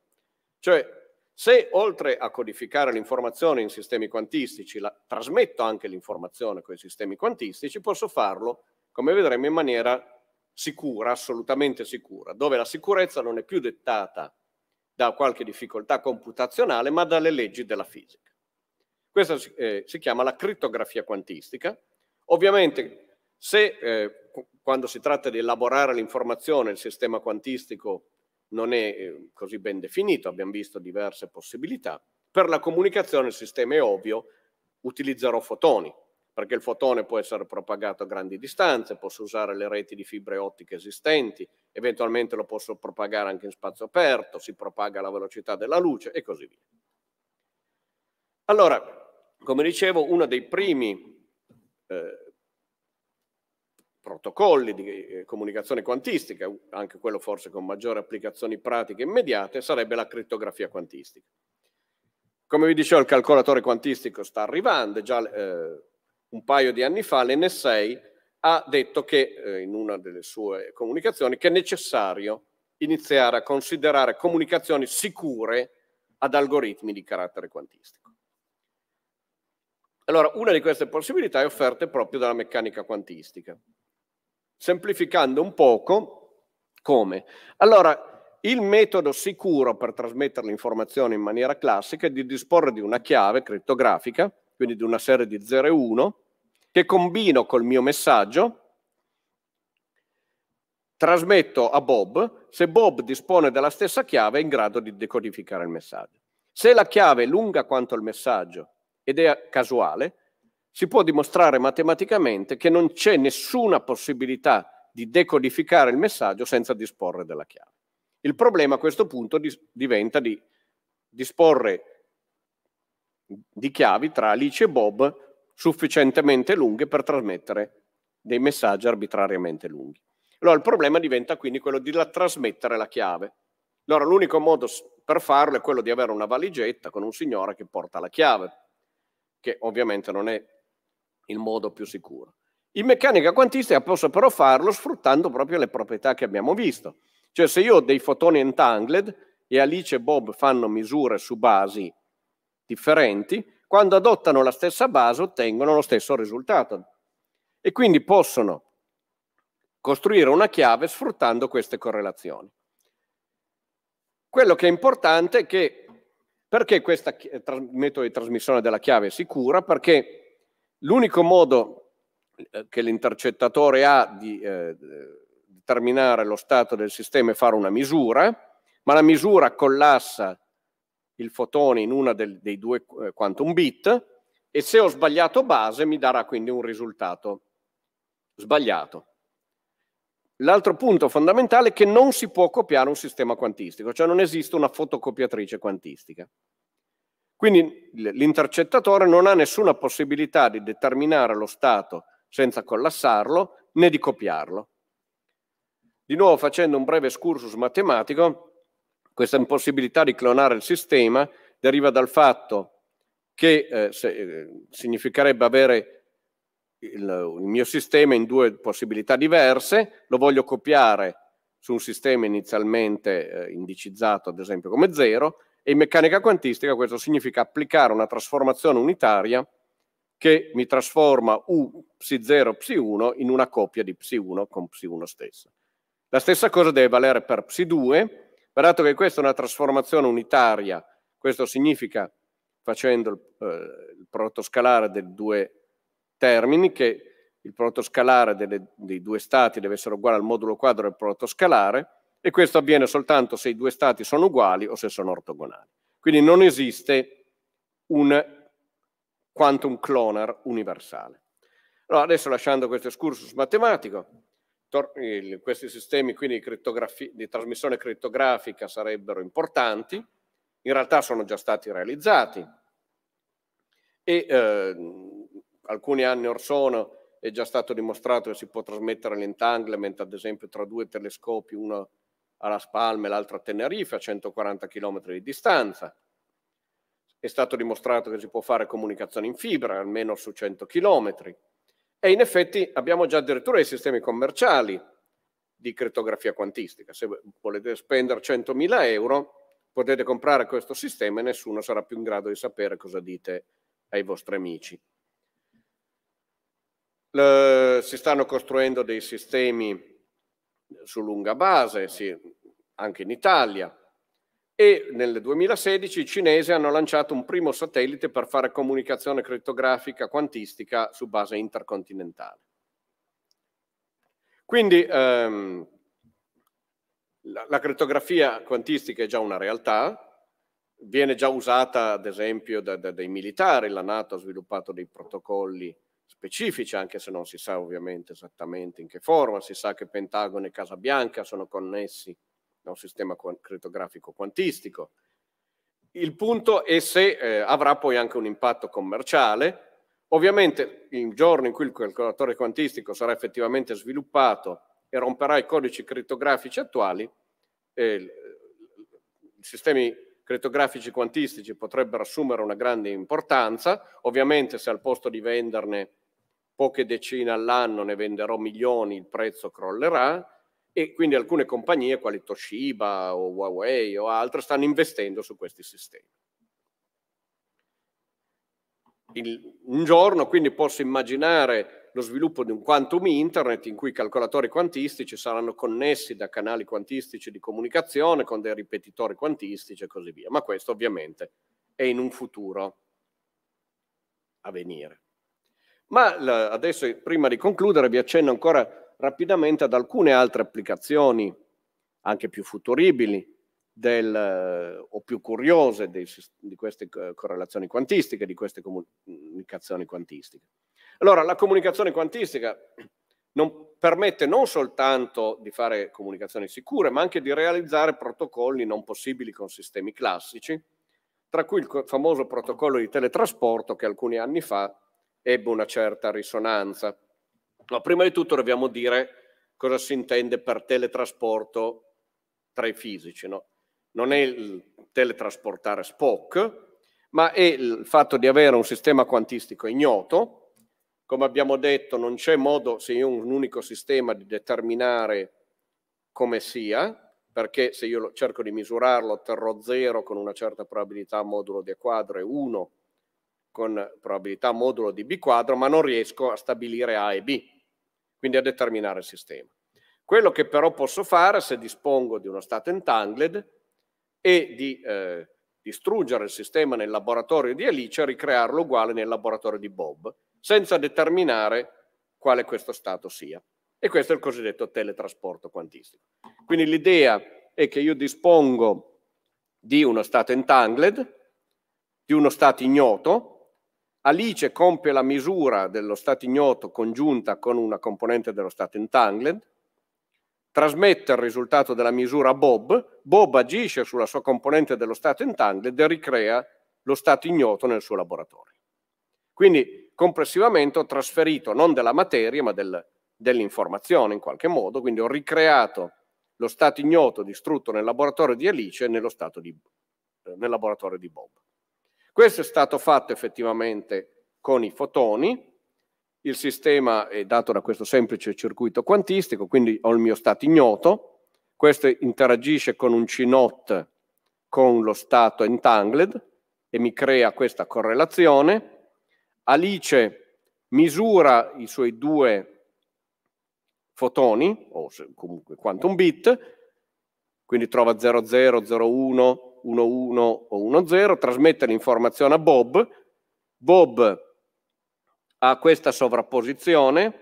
Cioè se oltre a codificare l'informazione in sistemi quantistici, la, trasmetto anche l'informazione con i sistemi quantistici, posso farlo, come vedremo, in maniera sicura, assolutamente sicura, dove la sicurezza non è più dettata da qualche difficoltà computazionale, ma dalle leggi della fisica. Questa eh, si chiama la crittografia quantistica. Ovviamente, se eh, quando si tratta di elaborare l'informazione, il sistema quantistico non è eh, così ben definito, abbiamo visto diverse possibilità. Per la comunicazione il sistema è ovvio, utilizzerò fotoni, perché il fotone può essere propagato a grandi distanze, posso usare le reti di fibre ottiche esistenti, eventualmente lo posso propagare anche in spazio aperto, si propaga alla velocità della luce e così via. Allora, come dicevo, uno dei primi eh, protocolli di eh, comunicazione quantistica, anche quello forse con maggiori applicazioni pratiche immediate, sarebbe la crittografia quantistica. Come vi dicevo, il calcolatore quantistico sta arrivando, già eh, un paio di anni fa l'N6 ha detto che, eh, in una delle sue comunicazioni, che è necessario iniziare a considerare comunicazioni sicure ad algoritmi di carattere quantistico. Allora, una di queste possibilità è offerta proprio dalla meccanica quantistica semplificando un poco come. Allora, il metodo sicuro per trasmettere l'informazione in maniera classica è di disporre di una chiave crittografica, quindi di una serie di 0 e 1, che combino col mio messaggio, trasmetto a Bob, se Bob dispone della stessa chiave è in grado di decodificare il messaggio. Se la chiave è lunga quanto il messaggio ed è casuale, si può dimostrare matematicamente che non c'è nessuna possibilità di decodificare il messaggio senza disporre della chiave. Il problema a questo punto diventa di disporre di chiavi tra Alice e Bob sufficientemente lunghe per trasmettere dei messaggi arbitrariamente lunghi. Allora il problema diventa quindi quello di la trasmettere la chiave. Allora l'unico modo per farlo è quello di avere una valigetta con un signore che porta la chiave, che ovviamente non è il modo più sicuro. In meccanica quantistica posso però farlo sfruttando proprio le proprietà che abbiamo visto. Cioè se io ho dei fotoni entangled e Alice e Bob fanno misure su basi differenti, quando adottano la stessa base ottengono lo stesso risultato. E quindi possono costruire una chiave sfruttando queste correlazioni. Quello che è importante è che perché questa metodo di trasmissione della chiave è sicura? Perché L'unico modo eh, che l'intercettatore ha di eh, determinare lo stato del sistema è fare una misura, ma la misura collassa il fotone in una del, dei due eh, quantum bit e se ho sbagliato base mi darà quindi un risultato sbagliato. L'altro punto fondamentale è che non si può copiare un sistema quantistico, cioè non esiste una fotocopiatrice quantistica. Quindi l'intercettatore non ha nessuna possibilità di determinare lo stato senza collassarlo né di copiarlo. Di nuovo facendo un breve excursus matematico, questa impossibilità di clonare il sistema deriva dal fatto che eh, se, eh, significherebbe avere il, il mio sistema in due possibilità diverse, lo voglio copiare su un sistema inizialmente eh, indicizzato ad esempio come 0 e in meccanica quantistica questo significa applicare una trasformazione unitaria che mi trasforma U psi0 psi1 in una coppia di psi1 con psi1 stessa. La stessa cosa deve valere per psi2, dato che questa è una trasformazione unitaria, questo significa facendo il, eh, il prodotto scalare dei due termini che il prodotto scalare delle, dei due stati deve essere uguale al modulo quadro del prodotto scalare, e questo avviene soltanto se i due stati sono uguali o se sono ortogonali. Quindi non esiste un quantum cloner universale. Allora, adesso lasciando questo excursus matematico, il, questi sistemi quindi di, di trasmissione crittografica sarebbero importanti, in realtà sono già stati realizzati e eh, alcuni anni or sono è già stato dimostrato che si può trasmettere l'entanglement, ad esempio tra due telescopi, uno a Las Palme, l'altra a Tenerife, a 140 km di distanza. È stato dimostrato che si può fare comunicazione in fibra, almeno su 100 km. E in effetti abbiamo già addirittura i sistemi commerciali di crittografia quantistica. Se volete spendere 100.000 euro, potete comprare questo sistema e nessuno sarà più in grado di sapere cosa dite ai vostri amici. Le, si stanno costruendo dei sistemi su lunga base, sì, anche in Italia. E nel 2016 i cinesi hanno lanciato un primo satellite per fare comunicazione crittografica quantistica su base intercontinentale. Quindi ehm, la, la crittografia quantistica è già una realtà, viene già usata ad esempio da, da, dai militari, la Nato ha sviluppato dei protocolli specifici, anche se non si sa ovviamente esattamente in che forma, si sa che Pentagono e Casa Bianca sono connessi da un sistema crittografico quantistico. Il punto è se eh, avrà poi anche un impatto commerciale. Ovviamente il giorno in cui il calcolatore quantistico sarà effettivamente sviluppato e romperà i codici crittografici attuali, eh, i sistemi crittografici quantistici potrebbero assumere una grande importanza. Ovviamente se al posto di venderne poche decine all'anno ne venderò milioni, il prezzo crollerà e quindi alcune compagnie quali Toshiba o Huawei o altre stanno investendo su questi sistemi. Il, un giorno quindi posso immaginare lo sviluppo di un quantum internet in cui i calcolatori quantistici saranno connessi da canali quantistici di comunicazione con dei ripetitori quantistici e così via, ma questo ovviamente è in un futuro a venire. Ma adesso, prima di concludere, vi accenno ancora rapidamente ad alcune altre applicazioni, anche più futuribili del, eh, o più curiose dei, di queste correlazioni quantistiche, di queste comunicazioni quantistiche. Allora, la comunicazione quantistica non permette non soltanto di fare comunicazioni sicure, ma anche di realizzare protocolli non possibili con sistemi classici, tra cui il famoso protocollo di teletrasporto che alcuni anni fa ebbe una certa risonanza. Ma prima di tutto dobbiamo dire cosa si intende per teletrasporto tra i fisici. No? Non è il teletrasportare Spock, ma è il fatto di avere un sistema quantistico ignoto. Come abbiamo detto, non c'è modo, se io ho un unico sistema, di determinare come sia, perché se io cerco di misurarlo, otterrò 0 con una certa probabilità modulo di quadro e 1 con probabilità modulo di B quadro, ma non riesco a stabilire A e B, quindi a determinare il sistema. Quello che però posso fare se dispongo di uno stato entangled è di eh, distruggere il sistema nel laboratorio di Alice e ricrearlo uguale nel laboratorio di Bob, senza determinare quale questo stato sia. E questo è il cosiddetto teletrasporto quantistico. Quindi l'idea è che io dispongo di uno stato entangled, di uno stato ignoto, Alice compie la misura dello stato ignoto congiunta con una componente dello stato entangled, trasmette il risultato della misura a Bob, Bob agisce sulla sua componente dello stato entangled e ricrea lo stato ignoto nel suo laboratorio. Quindi complessivamente ho trasferito non della materia ma del, dell'informazione in qualche modo, quindi ho ricreato lo stato ignoto distrutto nel laboratorio di Alice nello stato di, eh, nel laboratorio di Bob. Questo è stato fatto effettivamente con i fotoni, il sistema è dato da questo semplice circuito quantistico, quindi ho il mio stato ignoto, questo interagisce con un C-not con lo stato entangled e mi crea questa correlazione. Alice misura i suoi due fotoni, o comunque quantum bit, quindi trova 00, 01, 1-1 o 1-0, trasmette l'informazione a Bob, Bob ha questa sovrapposizione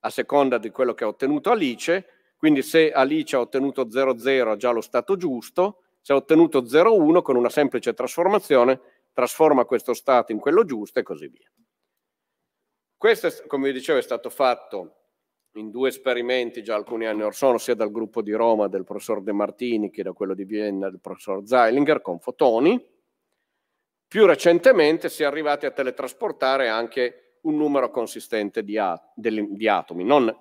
a seconda di quello che ha ottenuto Alice, quindi se Alice ha ottenuto 0-0 ha già lo stato giusto, se ha ottenuto 0-1 con una semplice trasformazione trasforma questo stato in quello giusto e così via. Questo, come vi dicevo, è stato fatto in due esperimenti già alcuni anni or sono, sia dal gruppo di Roma del professor De Martini che da quello di Vienna del professor Zeilinger con fotoni. Più recentemente si è arrivati a teletrasportare anche un numero consistente di, di atomi, non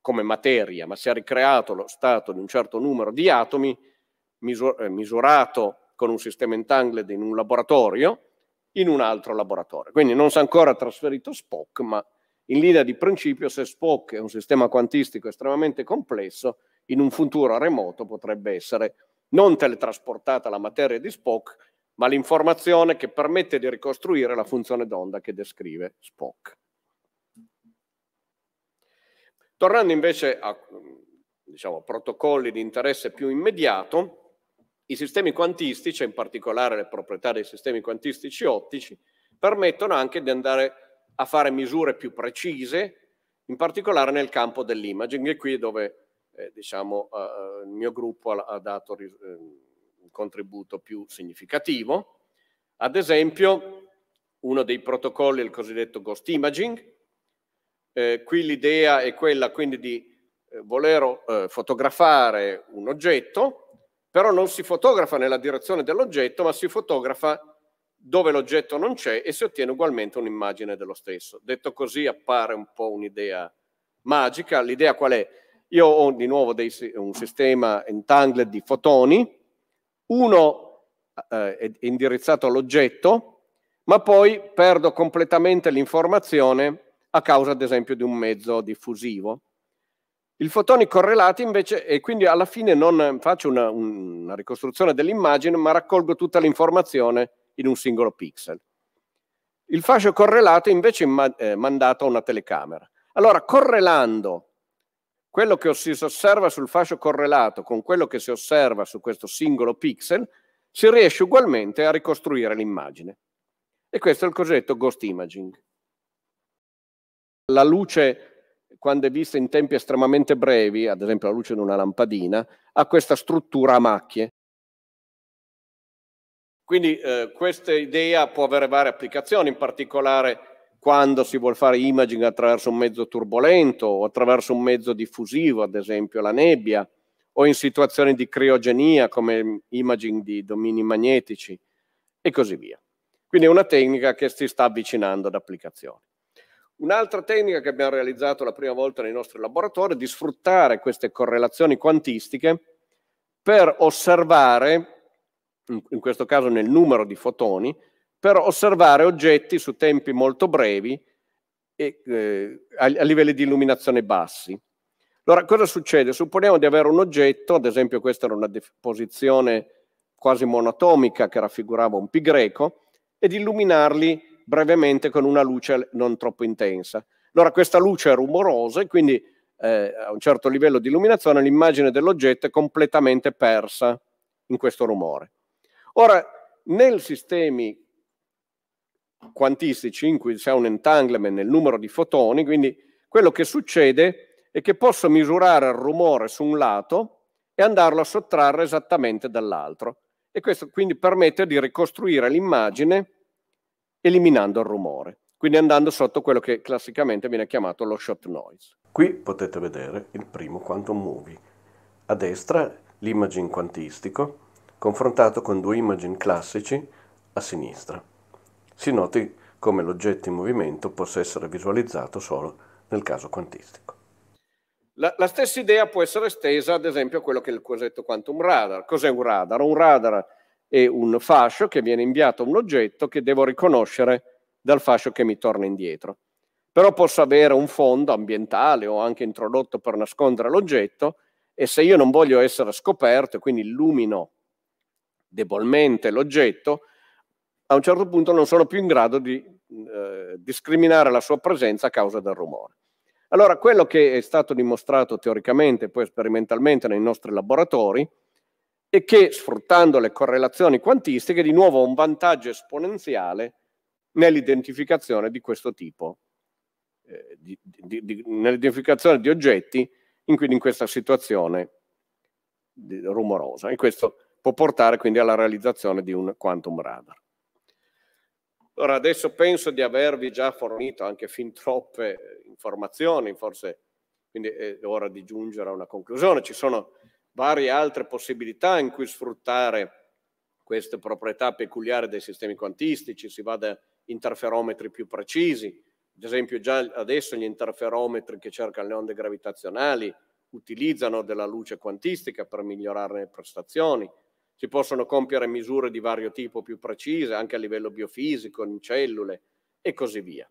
come materia, ma si è ricreato lo stato di un certo numero di atomi misur eh, misurato con un sistema entangled in un laboratorio in un altro laboratorio. Quindi non si è ancora trasferito Spock, ma in linea di principio se Spock è un sistema quantistico estremamente complesso, in un futuro remoto potrebbe essere non teletrasportata la materia di Spock, ma l'informazione che permette di ricostruire la funzione d'onda che descrive Spock. Tornando invece a diciamo, protocolli di interesse più immediato, i sistemi quantistici, in particolare le proprietà dei sistemi quantistici ottici, permettono anche di andare a fare misure più precise, in particolare nel campo dell'imaging, e qui è dove eh, diciamo, eh, eh il mio gruppo ha, ha dato eh, un contributo più significativo. Ad esempio, uno dei protocolli è il cosiddetto ghost imaging. Eh, qui l'idea è quella quindi di eh, voler fotografare un oggetto, però non si fotografa nella direzione dell'oggetto, ma si fotografa dove l'oggetto non c'è e si ottiene ugualmente un'immagine dello stesso. Detto così appare un po' un'idea magica. L'idea qual è? Io ho di nuovo dei, un sistema entangled di fotoni, uno eh, è indirizzato all'oggetto, ma poi perdo completamente l'informazione a causa ad esempio di un mezzo diffusivo. I fotoni correlati invece, e quindi alla fine non faccio una, una ricostruzione dell'immagine, ma raccolgo tutta l'informazione in un singolo pixel. Il fascio correlato invece è mandato a una telecamera. Allora, correlando quello che si osserva sul fascio correlato con quello che si osserva su questo singolo pixel, si riesce ugualmente a ricostruire l'immagine. E questo è il cosiddetto ghost imaging. La luce, quando è vista in tempi estremamente brevi, ad esempio la luce di una lampadina, ha questa struttura a macchie, quindi eh, questa idea può avere varie applicazioni, in particolare quando si vuole fare imaging attraverso un mezzo turbolento o attraverso un mezzo diffusivo, ad esempio la nebbia, o in situazioni di criogenia come imaging di domini magnetici e così via. Quindi è una tecnica che si sta avvicinando ad applicazioni. Un'altra tecnica che abbiamo realizzato la prima volta nei nostri laboratori è di sfruttare queste correlazioni quantistiche per osservare in questo caso nel numero di fotoni, per osservare oggetti su tempi molto brevi e eh, a, a livelli di illuminazione bassi. Allora, cosa succede? Supponiamo di avere un oggetto, ad esempio questa era una posizione quasi monatomica che raffigurava un pi greco, ed illuminarli brevemente con una luce non troppo intensa. Allora, questa luce è rumorosa e quindi eh, a un certo livello di illuminazione l'immagine dell'oggetto è completamente persa in questo rumore. Ora, nel sistema quantistici in cui c'è un entanglement nel numero di fotoni, quindi quello che succede è che posso misurare il rumore su un lato e andarlo a sottrarre esattamente dall'altro. E questo quindi permette di ricostruire l'immagine eliminando il rumore, quindi andando sotto quello che classicamente viene chiamato lo shot noise. Qui potete vedere il primo quantum movie. A destra l'imaging quantistico, confrontato con due immagini classici a sinistra. Si noti come l'oggetto in movimento possa essere visualizzato solo nel caso quantistico. La, la stessa idea può essere estesa ad esempio a quello che è il cosiddetto quantum radar. Cos'è un radar? Un radar è un fascio che viene inviato a un oggetto che devo riconoscere dal fascio che mi torna indietro. Però posso avere un fondo ambientale o anche introdotto per nascondere l'oggetto e se io non voglio essere scoperto, e quindi illumino debolmente l'oggetto, a un certo punto non sono più in grado di eh, discriminare la sua presenza a causa del rumore. Allora, quello che è stato dimostrato teoricamente e poi sperimentalmente nei nostri laboratori è che, sfruttando le correlazioni quantistiche, di nuovo un vantaggio esponenziale nell'identificazione di questo tipo, eh, nell'identificazione di oggetti in, in questa situazione rumorosa. E questo può portare quindi alla realizzazione di un quantum radar. Allora, adesso penso di avervi già fornito anche fin troppe informazioni, forse quindi è ora di giungere a una conclusione. Ci sono varie altre possibilità in cui sfruttare queste proprietà peculiari dei sistemi quantistici, si va da interferometri più precisi, ad esempio già adesso gli interferometri che cercano le onde gravitazionali utilizzano della luce quantistica per migliorare le prestazioni, si possono compiere misure di vario tipo più precise, anche a livello biofisico, in cellule e così via.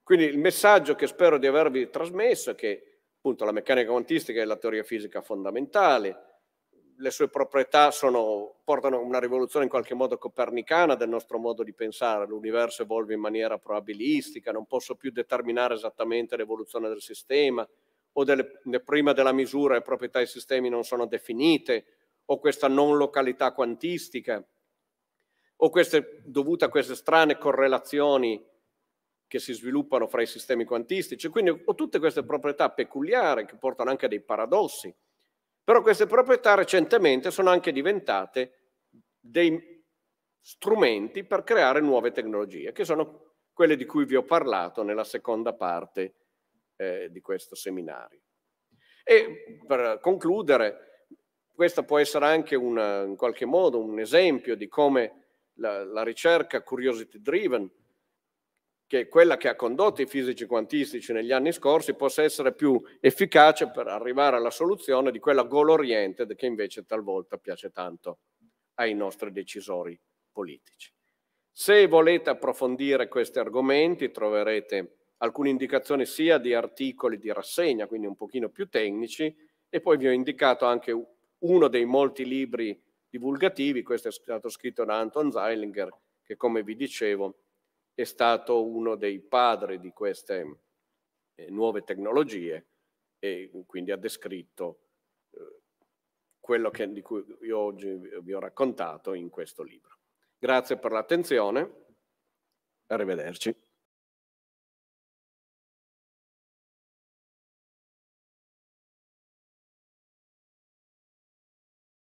Quindi il messaggio che spero di avervi trasmesso è che appunto la meccanica quantistica è la teoria fisica fondamentale, le sue proprietà sono, portano a una rivoluzione in qualche modo copernicana del nostro modo di pensare, l'universo evolve in maniera probabilistica, non posso più determinare esattamente l'evoluzione del sistema, o delle, prima della misura le proprietà dei sistemi non sono definite, o questa non località quantistica, o queste, dovuta a queste strane correlazioni che si sviluppano fra i sistemi quantistici. Quindi ho tutte queste proprietà peculiari che portano anche a dei paradossi. Però queste proprietà recentemente sono anche diventate dei strumenti per creare nuove tecnologie, che sono quelle di cui vi ho parlato nella seconda parte eh, di questo seminario. E per concludere, questo può essere anche una, in qualche modo un esempio di come la, la ricerca curiosity driven, che è quella che ha condotto i fisici quantistici negli anni scorsi, possa essere più efficace per arrivare alla soluzione di quella goal oriented che invece talvolta piace tanto ai nostri decisori politici. Se volete approfondire questi argomenti troverete alcune indicazioni sia di articoli di rassegna, quindi un pochino più tecnici, e poi vi ho indicato anche uno dei molti libri divulgativi, questo è stato scritto da Anton Zeilinger, che come vi dicevo è stato uno dei padri di queste eh, nuove tecnologie e quindi ha descritto eh, quello che, di cui io oggi vi ho raccontato in questo libro. Grazie per l'attenzione, arrivederci.